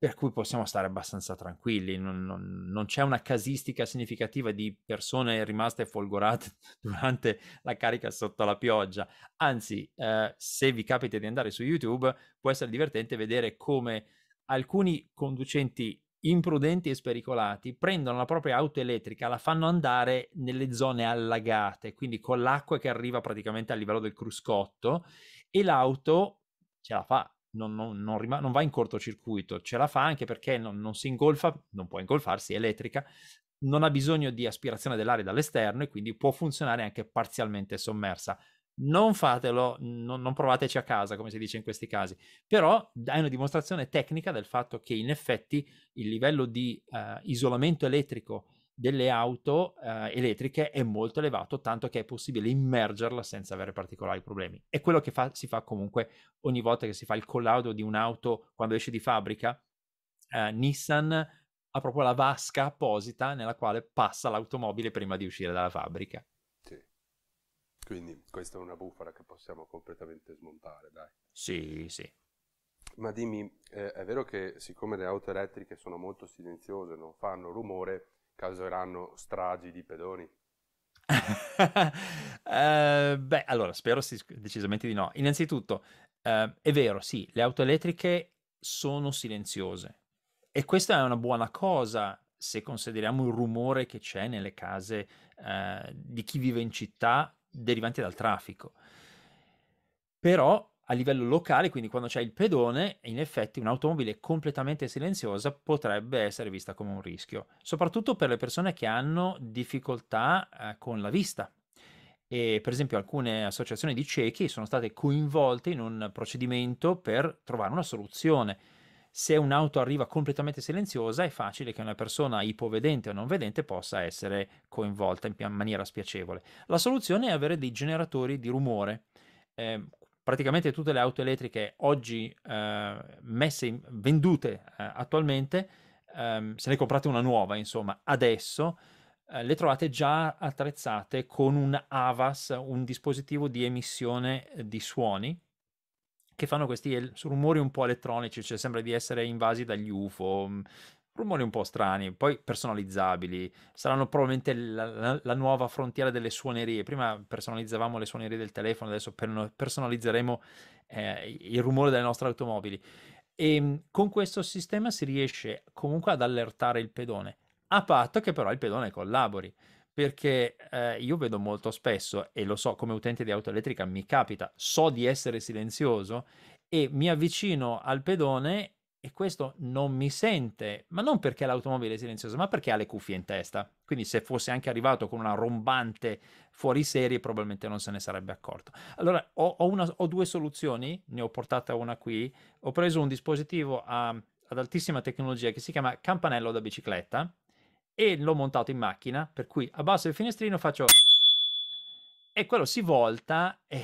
per cui possiamo stare abbastanza tranquilli, non, non, non, c'è una casistica significativa di persone rimaste folgorate durante la carica sotto la pioggia, anzi eh, se vi capita di andare su YouTube può essere divertente vedere come alcuni conducenti imprudenti e spericolati prendono la propria auto elettrica, la fanno andare nelle zone allagate, quindi con l'acqua che arriva praticamente a livello del cruscotto e l'auto ce la fa, non, non, non, rim- non, va in cortocircuito, ce la fa anche perché non, si ingolfa, non può ingolfarsi, è elettrica, non ha bisogno di aspirazione dell'aria dall'esterno e quindi può funzionare anche parzialmente sommersa. Non fatelo, non, provateci a casa, come si dice in questi casi, però è una dimostrazione tecnica del fatto che in effetti il livello di uh, isolamento elettrico delle auto eh, elettriche è molto elevato, tanto che è possibile immergerla senza avere particolari problemi. È quello che fa, si fa comunque ogni volta che si fa il collaudo di un'auto quando esce di fabbrica. Eh, Nissan ha proprio la vasca apposita nella quale passa l'automobile prima di uscire dalla fabbrica. Sì. Quindi questa è una bufala che possiamo completamente smontare, dai. Sì, sì. Ma dimmi, eh, è vero che siccome le auto elettriche sono molto silenziose, non fanno rumore, causeranno stragi di pedoni? uh, beh, allora spero si, decisamente di no. Innanzitutto, uh, è vero, sì, le auto elettriche sono silenziose e questa è una buona cosa se consideriamo il rumore che c'è nelle case uh, di chi vive in città derivante dal traffico. Però a livello locale, quindi quando c'è il pedone, in effetti un'automobile completamente silenziosa potrebbe essere vista come un rischio, soprattutto per le persone che hanno difficoltà eh, con la vista. E, per esempio alcune associazioni di ciechi sono state coinvolte in un procedimento per trovare una soluzione. Se un'auto arriva completamente silenziosa è facile che una persona ipovedente o non vedente possa essere coinvolta in maniera spiacevole. La soluzione è avere dei generatori di rumore. Eh, praticamente tutte le auto elettriche oggi eh, messe in, vendute eh, attualmente, ehm, se ne comprate una nuova, insomma, adesso eh, le trovate già attrezzate con un AVAS, un dispositivo di emissione di suoni che fanno questi rumori un po' elettronici, cioè sembra di essere invasi dagli UFO, mm, rumori un po' strani, poi personalizzabili, saranno probabilmente la, la, la, nuova frontiera delle suonerie. Prima personalizzavamo le suonerie del telefono, adesso personalizzeremo eh, il rumore delle nostre automobili. E ehm, con questo sistema si riesce comunque ad allertare il pedone, a patto che però il pedone collabori. Perché eh, io vedo molto spesso, e lo so come utente di auto elettrica mi capita, so di essere silenzioso e mi avvicino al pedone e questo non mi sente, ma non perché l'automobile è silenziosa, ma perché ha le cuffie in testa. Quindi se fosse anche arrivato con una rombante fuori serie probabilmente non se ne sarebbe accorto. Allora ho, ho, una, ho due soluzioni, ne ho portata una qui, ho preso un dispositivo a, um, ad altissima tecnologia che si chiama campanello da bicicletta e l'ho montato in macchina, per cui abbasso il finestrino, faccio... e quello si volta e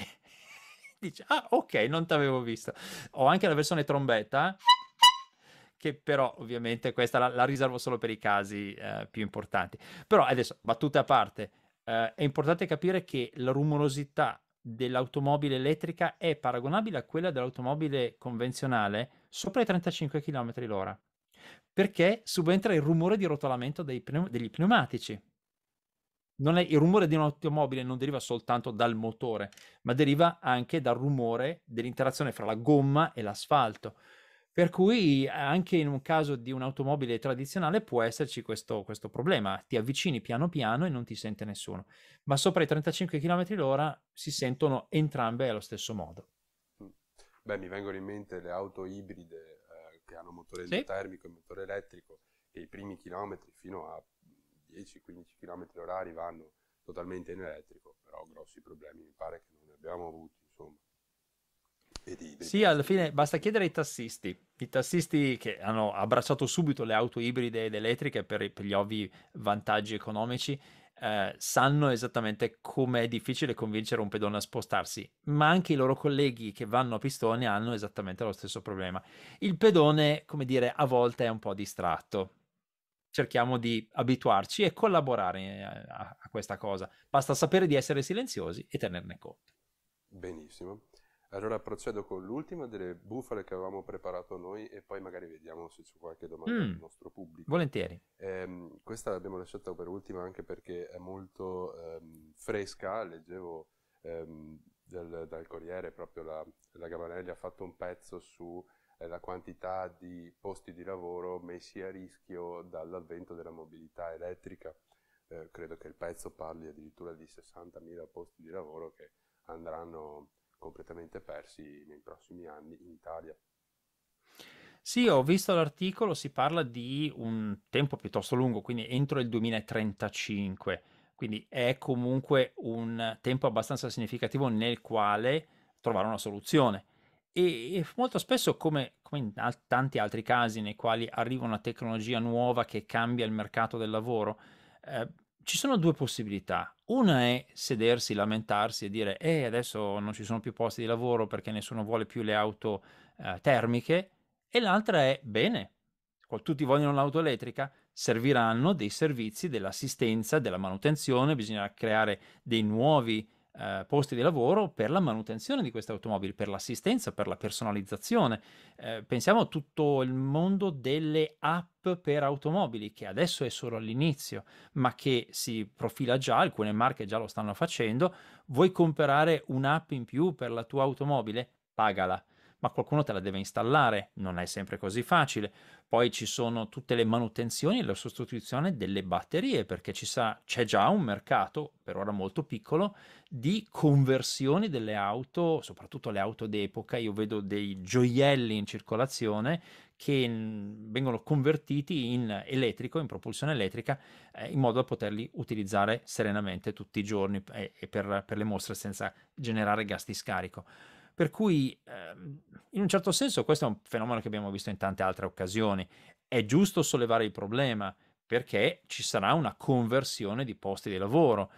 dice, ah ok, non ti avevo visto. Ho anche la versione trombetta che però ovviamente questa la, la riservo solo per i casi eh, più importanti. Però adesso, battute a parte, eh, è importante capire che la rumorosità dell'automobile elettrica è paragonabile a quella dell'automobile convenzionale sopra i 35 km l'ora, perché subentra il rumore di rotolamento pneum- degli pneumatici. È, il rumore di un'automobile non deriva soltanto dal motore, ma deriva anche dal rumore dell'interazione fra la gomma e l'asfalto. Per cui anche in un caso di un'automobile tradizionale può esserci questo, questo problema, ti avvicini piano piano e non ti sente nessuno, ma sopra i 35 km h si sentono entrambe allo stesso modo. Mm. Beh, mi vengono in mente le auto ibride eh, che hanno motore sì. termico e motore elettrico, che i primi chilometri fino a 10-15 km h vanno totalmente in elettrico, però grossi problemi mi pare che non ne abbiamo avuti. Vedi, vedi. Sì, alla fine basta chiedere ai tassisti, i tassisti che hanno abbracciato subito le auto ibride ed elettriche per, per gli ovvi vantaggi economici, eh, sanno esattamente com'è difficile convincere un pedone a spostarsi, ma anche i loro colleghi che vanno a pistone hanno esattamente lo stesso problema. Il pedone, come dire, a volte è un po' distratto. Cerchiamo di abituarci e collaborare eh, a, a questa cosa. Basta sapere di essere silenziosi e tenerne conto. Benissimo. Allora procedo con l'ultima delle bufale che avevamo preparato noi e poi magari vediamo se c'è qualche domanda mm. del nostro pubblico. Volentieri. Ehm, questa l'abbiamo lasciata per ultima anche perché è molto ehm, fresca, leggevo ehm, del, dal Corriere proprio la, la Gabanelli ha fatto un pezzo sulla eh, quantità di posti di lavoro messi a rischio dall'avvento della mobilità elettrica. Eh, credo che il pezzo parli addirittura di 60.000 posti di lavoro che andranno completamente persi nei prossimi anni in Italia. Sì, ho visto l'articolo, si parla di un tempo piuttosto lungo, quindi entro il 2035, quindi è comunque un tempo abbastanza significativo nel quale trovare una soluzione. E, e molto spesso, come, come in al- tanti altri casi nei quali arriva una tecnologia nuova che cambia il mercato del lavoro, eh, ci sono due possibilità. Una è sedersi, lamentarsi e dire eh, adesso non ci sono più posti di lavoro perché nessuno vuole più le auto eh, termiche e l'altra è bene, tutti vogliono l'auto elettrica, serviranno dei servizi dell'assistenza, della manutenzione, bisognerà creare dei nuovi eh, posti di lavoro per la manutenzione di queste automobili, per l'assistenza, per la personalizzazione. Eh, pensiamo a tutto il mondo delle app per automobili, che adesso è solo all'inizio, ma che si profila già, alcune marche già lo stanno facendo. Vuoi comprare un'app in più per la tua automobile? Pagala ma qualcuno te la deve installare, non è sempre così facile. Poi ci sono tutte le manutenzioni e la sostituzione delle batterie, perché sa, c'è già un mercato, per ora molto piccolo, di conversioni delle auto, soprattutto le auto d'epoca. Io vedo dei gioielli in circolazione che mm, vengono convertiti in elettrico, in propulsione elettrica, eh, in modo da poterli utilizzare serenamente tutti i giorni e, eh, e per, per le mostre senza generare gas di scarico. Per cui, ehm, in un certo senso, questo è un fenomeno che abbiamo visto in tante altre occasioni. È giusto sollevare il problema perché ci sarà una conversione di posti di lavoro.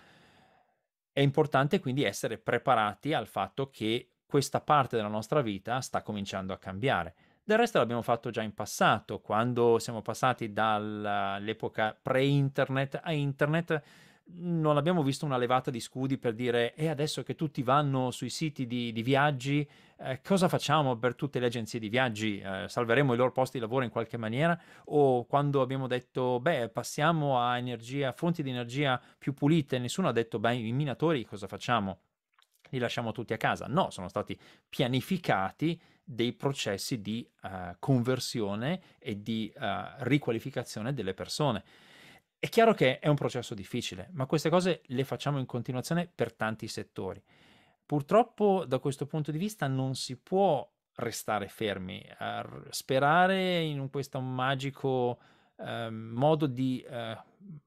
È importante quindi essere preparati al fatto che questa parte della nostra vita sta cominciando a cambiare. Del resto l'abbiamo fatto già in passato, quando siamo passati dall'epoca pre-internet a internet non abbiamo visto una levata di scudi per dire e adesso che tutti vanno sui siti di, di viaggi, eh, cosa facciamo per tutte le agenzie di viaggi? Eh, salveremo i loro posti di lavoro in qualche maniera? O quando abbiamo detto, beh, passiamo a energia, fonti di energia più pulite, nessuno ha detto, beh, i minatori cosa facciamo? Li lasciamo tutti a casa? No, sono stati pianificati dei processi di uh, conversione e di uh, riqualificazione delle persone. È chiaro che è un processo difficile, ma queste cose le facciamo in continuazione per tanti settori. Purtroppo da questo punto di vista non si può restare fermi, ar- sperare in un- questo magico eh, modo di eh,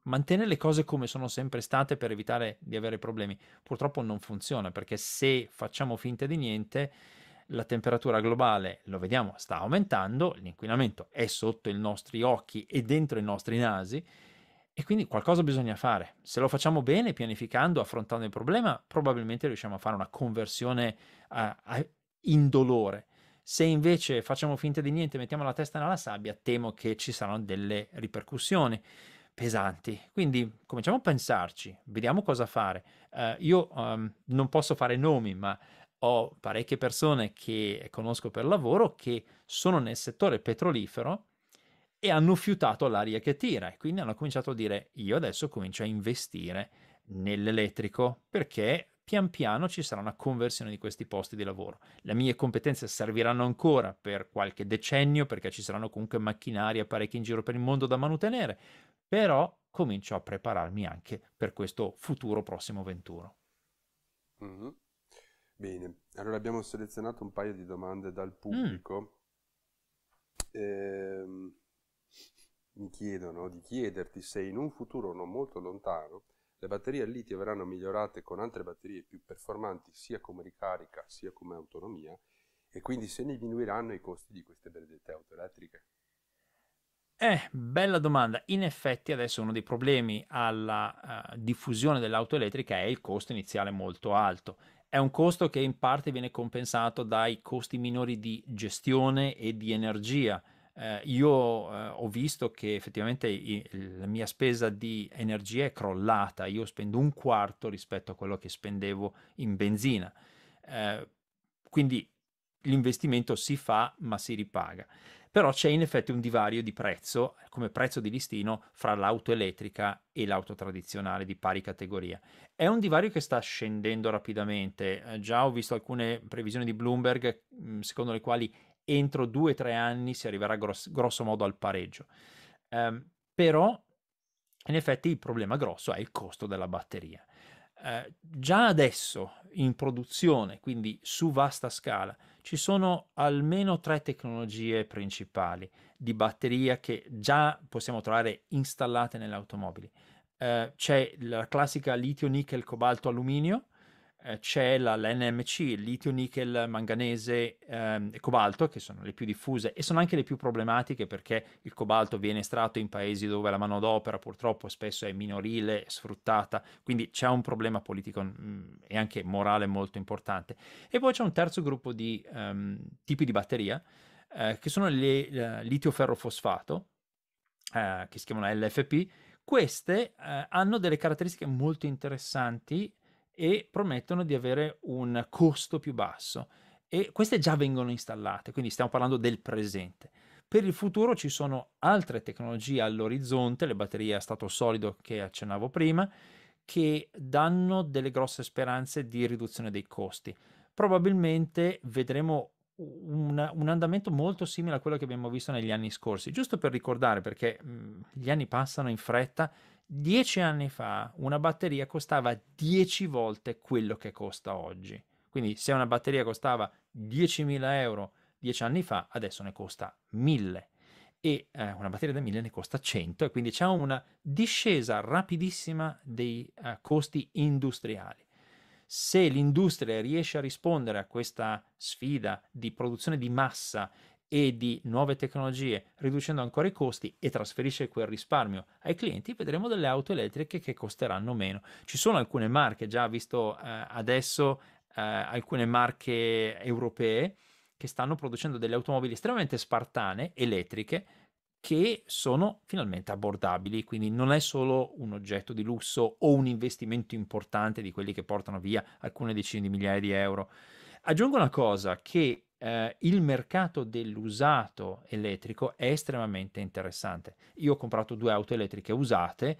mantenere le cose come sono sempre state per evitare di avere problemi. Purtroppo non funziona perché se facciamo finta di niente, la temperatura globale, lo vediamo, sta aumentando, l'inquinamento è sotto i nostri occhi e dentro i nostri nasi e quindi qualcosa bisogna fare. Se lo facciamo bene, pianificando, affrontando il problema, probabilmente riusciamo a fare una conversione a, a indolore. Se invece facciamo finta di niente, mettiamo la testa nella sabbia, temo che ci saranno delle ripercussioni pesanti. Quindi cominciamo a pensarci, vediamo cosa fare. Uh, io um, non posso fare nomi, ma ho parecchie persone che conosco per lavoro che sono nel settore petrolifero e hanno fiutato l'aria che tira e quindi hanno cominciato a dire io adesso comincio a investire nell'elettrico perché pian piano ci sarà una conversione di questi posti di lavoro. Le mie competenze serviranno ancora per qualche decennio perché ci saranno comunque macchinari e apparecchi in giro per il mondo da manutenere, però comincio a prepararmi anche per questo futuro prossimo venturo. Mm-hmm. Bene, allora abbiamo selezionato un paio di domande dal mm. pubblico. Mm. Ehm mi chiedono di chiederti se in un futuro non molto lontano le batterie al litio verranno migliorate con altre batterie più performanti sia come ricarica sia come autonomia e quindi se ne diminuiranno i costi di queste benedette auto elettriche. Eh, bella domanda. In effetti adesso uno dei problemi alla uh, diffusione dell'auto elettrica è il costo iniziale molto alto. È un costo che in parte viene compensato dai costi minori di gestione e di energia eh, io eh, ho visto che effettivamente i, la mia spesa di energia è crollata, io spendo un quarto rispetto a quello che spendevo in benzina. Eh, quindi l'investimento si fa ma si ripaga. Però c'è in effetti un divario di prezzo, come prezzo di listino, fra l'auto elettrica e l'auto tradizionale di pari categoria. È un divario che sta scendendo rapidamente. Eh, già ho visto alcune previsioni di Bloomberg mm, secondo le quali entro due o tre anni si arriverà grosso, grosso modo al pareggio. Um, però in effetti il problema grosso è il costo della batteria. Uh, già adesso in produzione, quindi su vasta scala, ci sono almeno tre tecnologie principali di batteria che già possiamo trovare installate nelle automobili. Uh, c'è la classica litio, nickel, cobalto, alluminio, eh, c'è la, la litio, nickel, manganese ehm, e cobalto, che sono le più diffuse e sono anche le più problematiche perché il cobalto viene estratto in paesi dove la manodopera purtroppo spesso è minorile, è sfruttata, quindi c'è un problema politico mh, mm, e anche morale molto importante. E poi c'è un terzo gruppo di ehm, tipi di batteria, eh, che sono le eh, litio-ferrofosfato, eh, che si chiamano LFP, queste eh, hanno delle caratteristiche molto interessanti e promettono di avere un costo più basso. E queste già vengono installate, quindi stiamo parlando del presente. Per il futuro ci sono altre tecnologie all'orizzonte, le batterie a stato solido che accennavo prima, che danno delle grosse speranze di riduzione dei costi. Probabilmente vedremo un, un, andamento molto simile a quello che abbiamo visto negli anni scorsi. Giusto per ricordare, perché mh, gli anni passano in fretta Dieci anni fa una batteria costava dieci volte quello che costa oggi. Quindi se una batteria costava 10.000 euro dieci anni fa, adesso ne costa 1.000 e eh, una batteria da 1000 ne costa 100 e quindi c'è una discesa rapidissima dei eh, costi industriali. Se l'industria riesce a rispondere a questa sfida di produzione di massa e di nuove tecnologie, riducendo ancora i costi e trasferisce quel risparmio ai clienti, vedremo delle auto elettriche che costeranno meno. Ci sono alcune marche, già visto eh, adesso eh, alcune marche europee che stanno producendo delle automobili estremamente spartane, elettriche, che sono finalmente abbordabili, quindi non è solo un oggetto di lusso o un investimento importante di quelli che portano via alcune decine di migliaia di euro. Aggiungo una cosa che eh, il mercato dell'usato elettrico è estremamente interessante. Io ho comprato due auto elettriche usate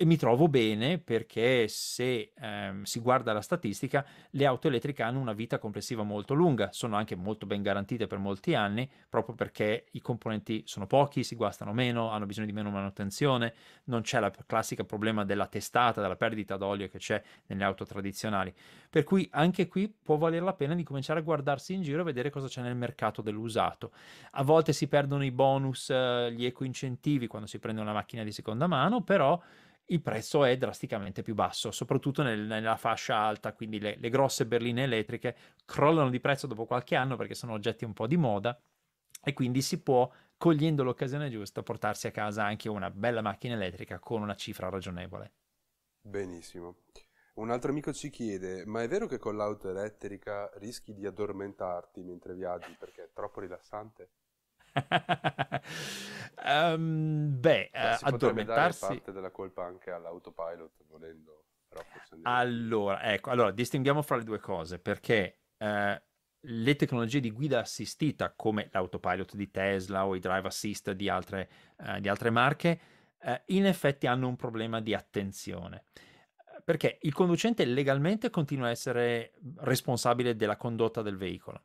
e mi trovo bene perché se ehm, si guarda la statistica, le auto elettriche hanno una vita complessiva molto lunga, sono anche molto ben garantite per molti anni, proprio perché i componenti sono pochi, si guastano meno, hanno bisogno di meno manutenzione, non c'è la classica problema della testata, della perdita d'olio che c'è nelle auto tradizionali. Per cui anche qui può valere la pena di cominciare a guardarsi in giro e vedere cosa c'è nel mercato dell'usato. A volte si perdono i bonus, eh, gli eco incentivi quando si prende una macchina di seconda mano, però il prezzo è drasticamente più basso, soprattutto nel, nella fascia alta, quindi le, le grosse berline elettriche crollano di prezzo dopo qualche anno perché sono oggetti un po' di moda e quindi si può, cogliendo l'occasione giusta, portarsi a casa anche una bella macchina elettrica con una cifra ragionevole. Benissimo. Un altro amico ci chiede, ma è vero che con l'auto elettrica rischi di addormentarti mentre viaggi perché è troppo rilassante? um, beh, Beh si eh, addormentarsi... Dare parte della colpa anche all'autopilot, volendo. Allora, ecco, allora, distinguiamo fra le due cose, perché... Eh, le tecnologie di guida assistita come l'autopilot di Tesla o i drive assist di altre, eh, di altre marche, eh, in effetti hanno un problema di attenzione. Perché il conducente legalmente continua a essere responsabile della condotta del veicolo,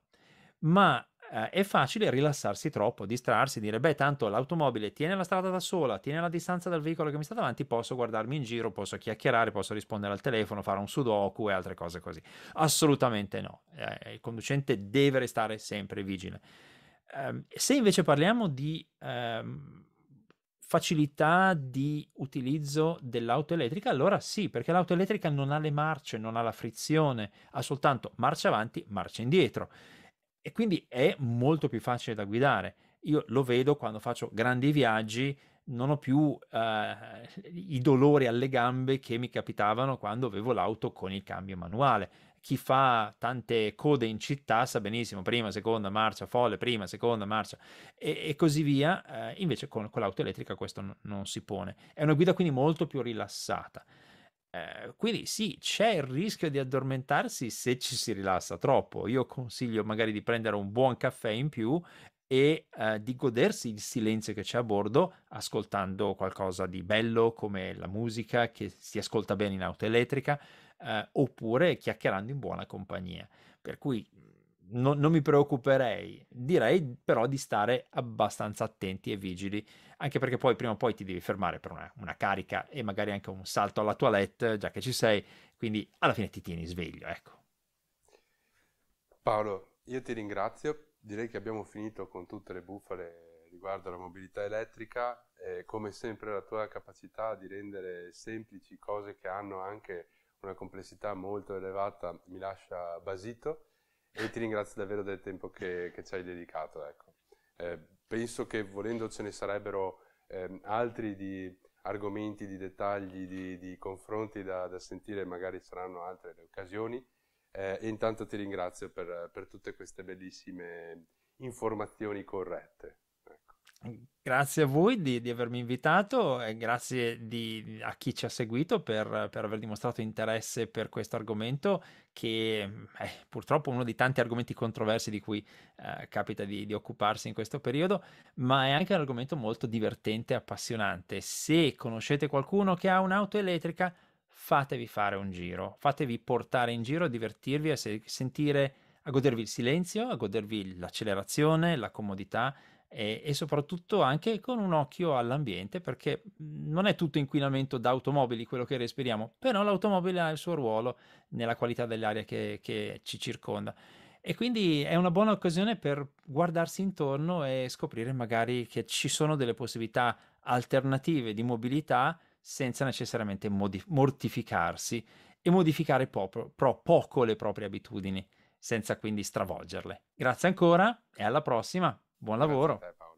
ma eh, è facile rilassarsi troppo, distrarsi, dire beh tanto l'automobile tiene la strada da sola, tiene la distanza dal veicolo che mi sta davanti, posso guardarmi in giro, posso chiacchierare, posso rispondere al telefono, fare un sudoku e altre cose così. Assolutamente no, eh, il conducente deve restare sempre vigile. Eh, se invece parliamo di ehm, facilità di utilizzo dell'auto elettrica, allora sì, perché l'auto elettrica non ha le marce, non ha la frizione, ha soltanto marcia avanti, marcia indietro e quindi è molto più facile da guidare. Io lo vedo quando faccio grandi viaggi, non ho più eh, i dolori alle gambe che mi capitavano quando avevo l'auto con il cambio manuale. Chi fa tante code in città sa benissimo, prima, seconda, marcia, folle, prima, seconda, marcia e, e così via. Eh, invece con, con l'auto elettrica questo n- non si pone. È una guida quindi molto più rilassata. Eh, quindi sì, c'è il rischio di addormentarsi se ci si rilassa troppo. Io consiglio magari di prendere un buon caffè in più e eh, di godersi il silenzio che c'è a bordo ascoltando qualcosa di bello come la musica che si ascolta bene in auto elettrica eh, oppure chiacchierando in buona compagnia. Per cui mm, no, non mi preoccuperei, direi però di stare abbastanza attenti e vigili anche perché poi prima o poi ti devi fermare per una, una carica e magari anche un salto alla toilette, già che ci sei, quindi alla fine ti tieni sveglio, ecco. Paolo, io ti ringrazio, direi che abbiamo finito con tutte le bufale riguardo alla mobilità elettrica e come sempre la tua capacità di rendere semplici cose che hanno anche una complessità molto elevata mi lascia basito e ti ringrazio davvero del tempo che, che ci hai dedicato. Ecco. Eh, penso che volendo ce ne sarebbero ehm, altri di argomenti, di dettagli, di, di confronti da, da, sentire, magari saranno altre le occasioni. Eh, e intanto ti ringrazio per, per tutte queste bellissime informazioni corrette. Grazie a voi di, di, avermi invitato e grazie di, a chi ci ha seguito per, per, aver dimostrato interesse per questo argomento che eh, è purtroppo uno dei tanti argomenti controversi di cui eh, capita di, di, occuparsi in questo periodo, ma è anche un argomento molto divertente e appassionante. Se conoscete qualcuno che ha un'auto elettrica, fatevi fare un giro, fatevi portare in giro, divertirvi, a se- sentire, a godervi il silenzio, a godervi l'accelerazione, la comodità e, e, soprattutto anche con un occhio all'ambiente perché mhmm, non è tutto inquinamento da automobili quello che respiriamo, però l'automobile ha il suo ruolo nella qualità dell'aria che, che ci circonda. E quindi è una buona occasione per guardarsi intorno e scoprire magari che ci sono delle possibilità alternative di mobilità senza necessariamente modif- mortificarsi e modificare po- pro- poco le proprie abitudini, senza quindi stravolgerle. Grazie ancora e alla prossima! Buon lavoro. Te,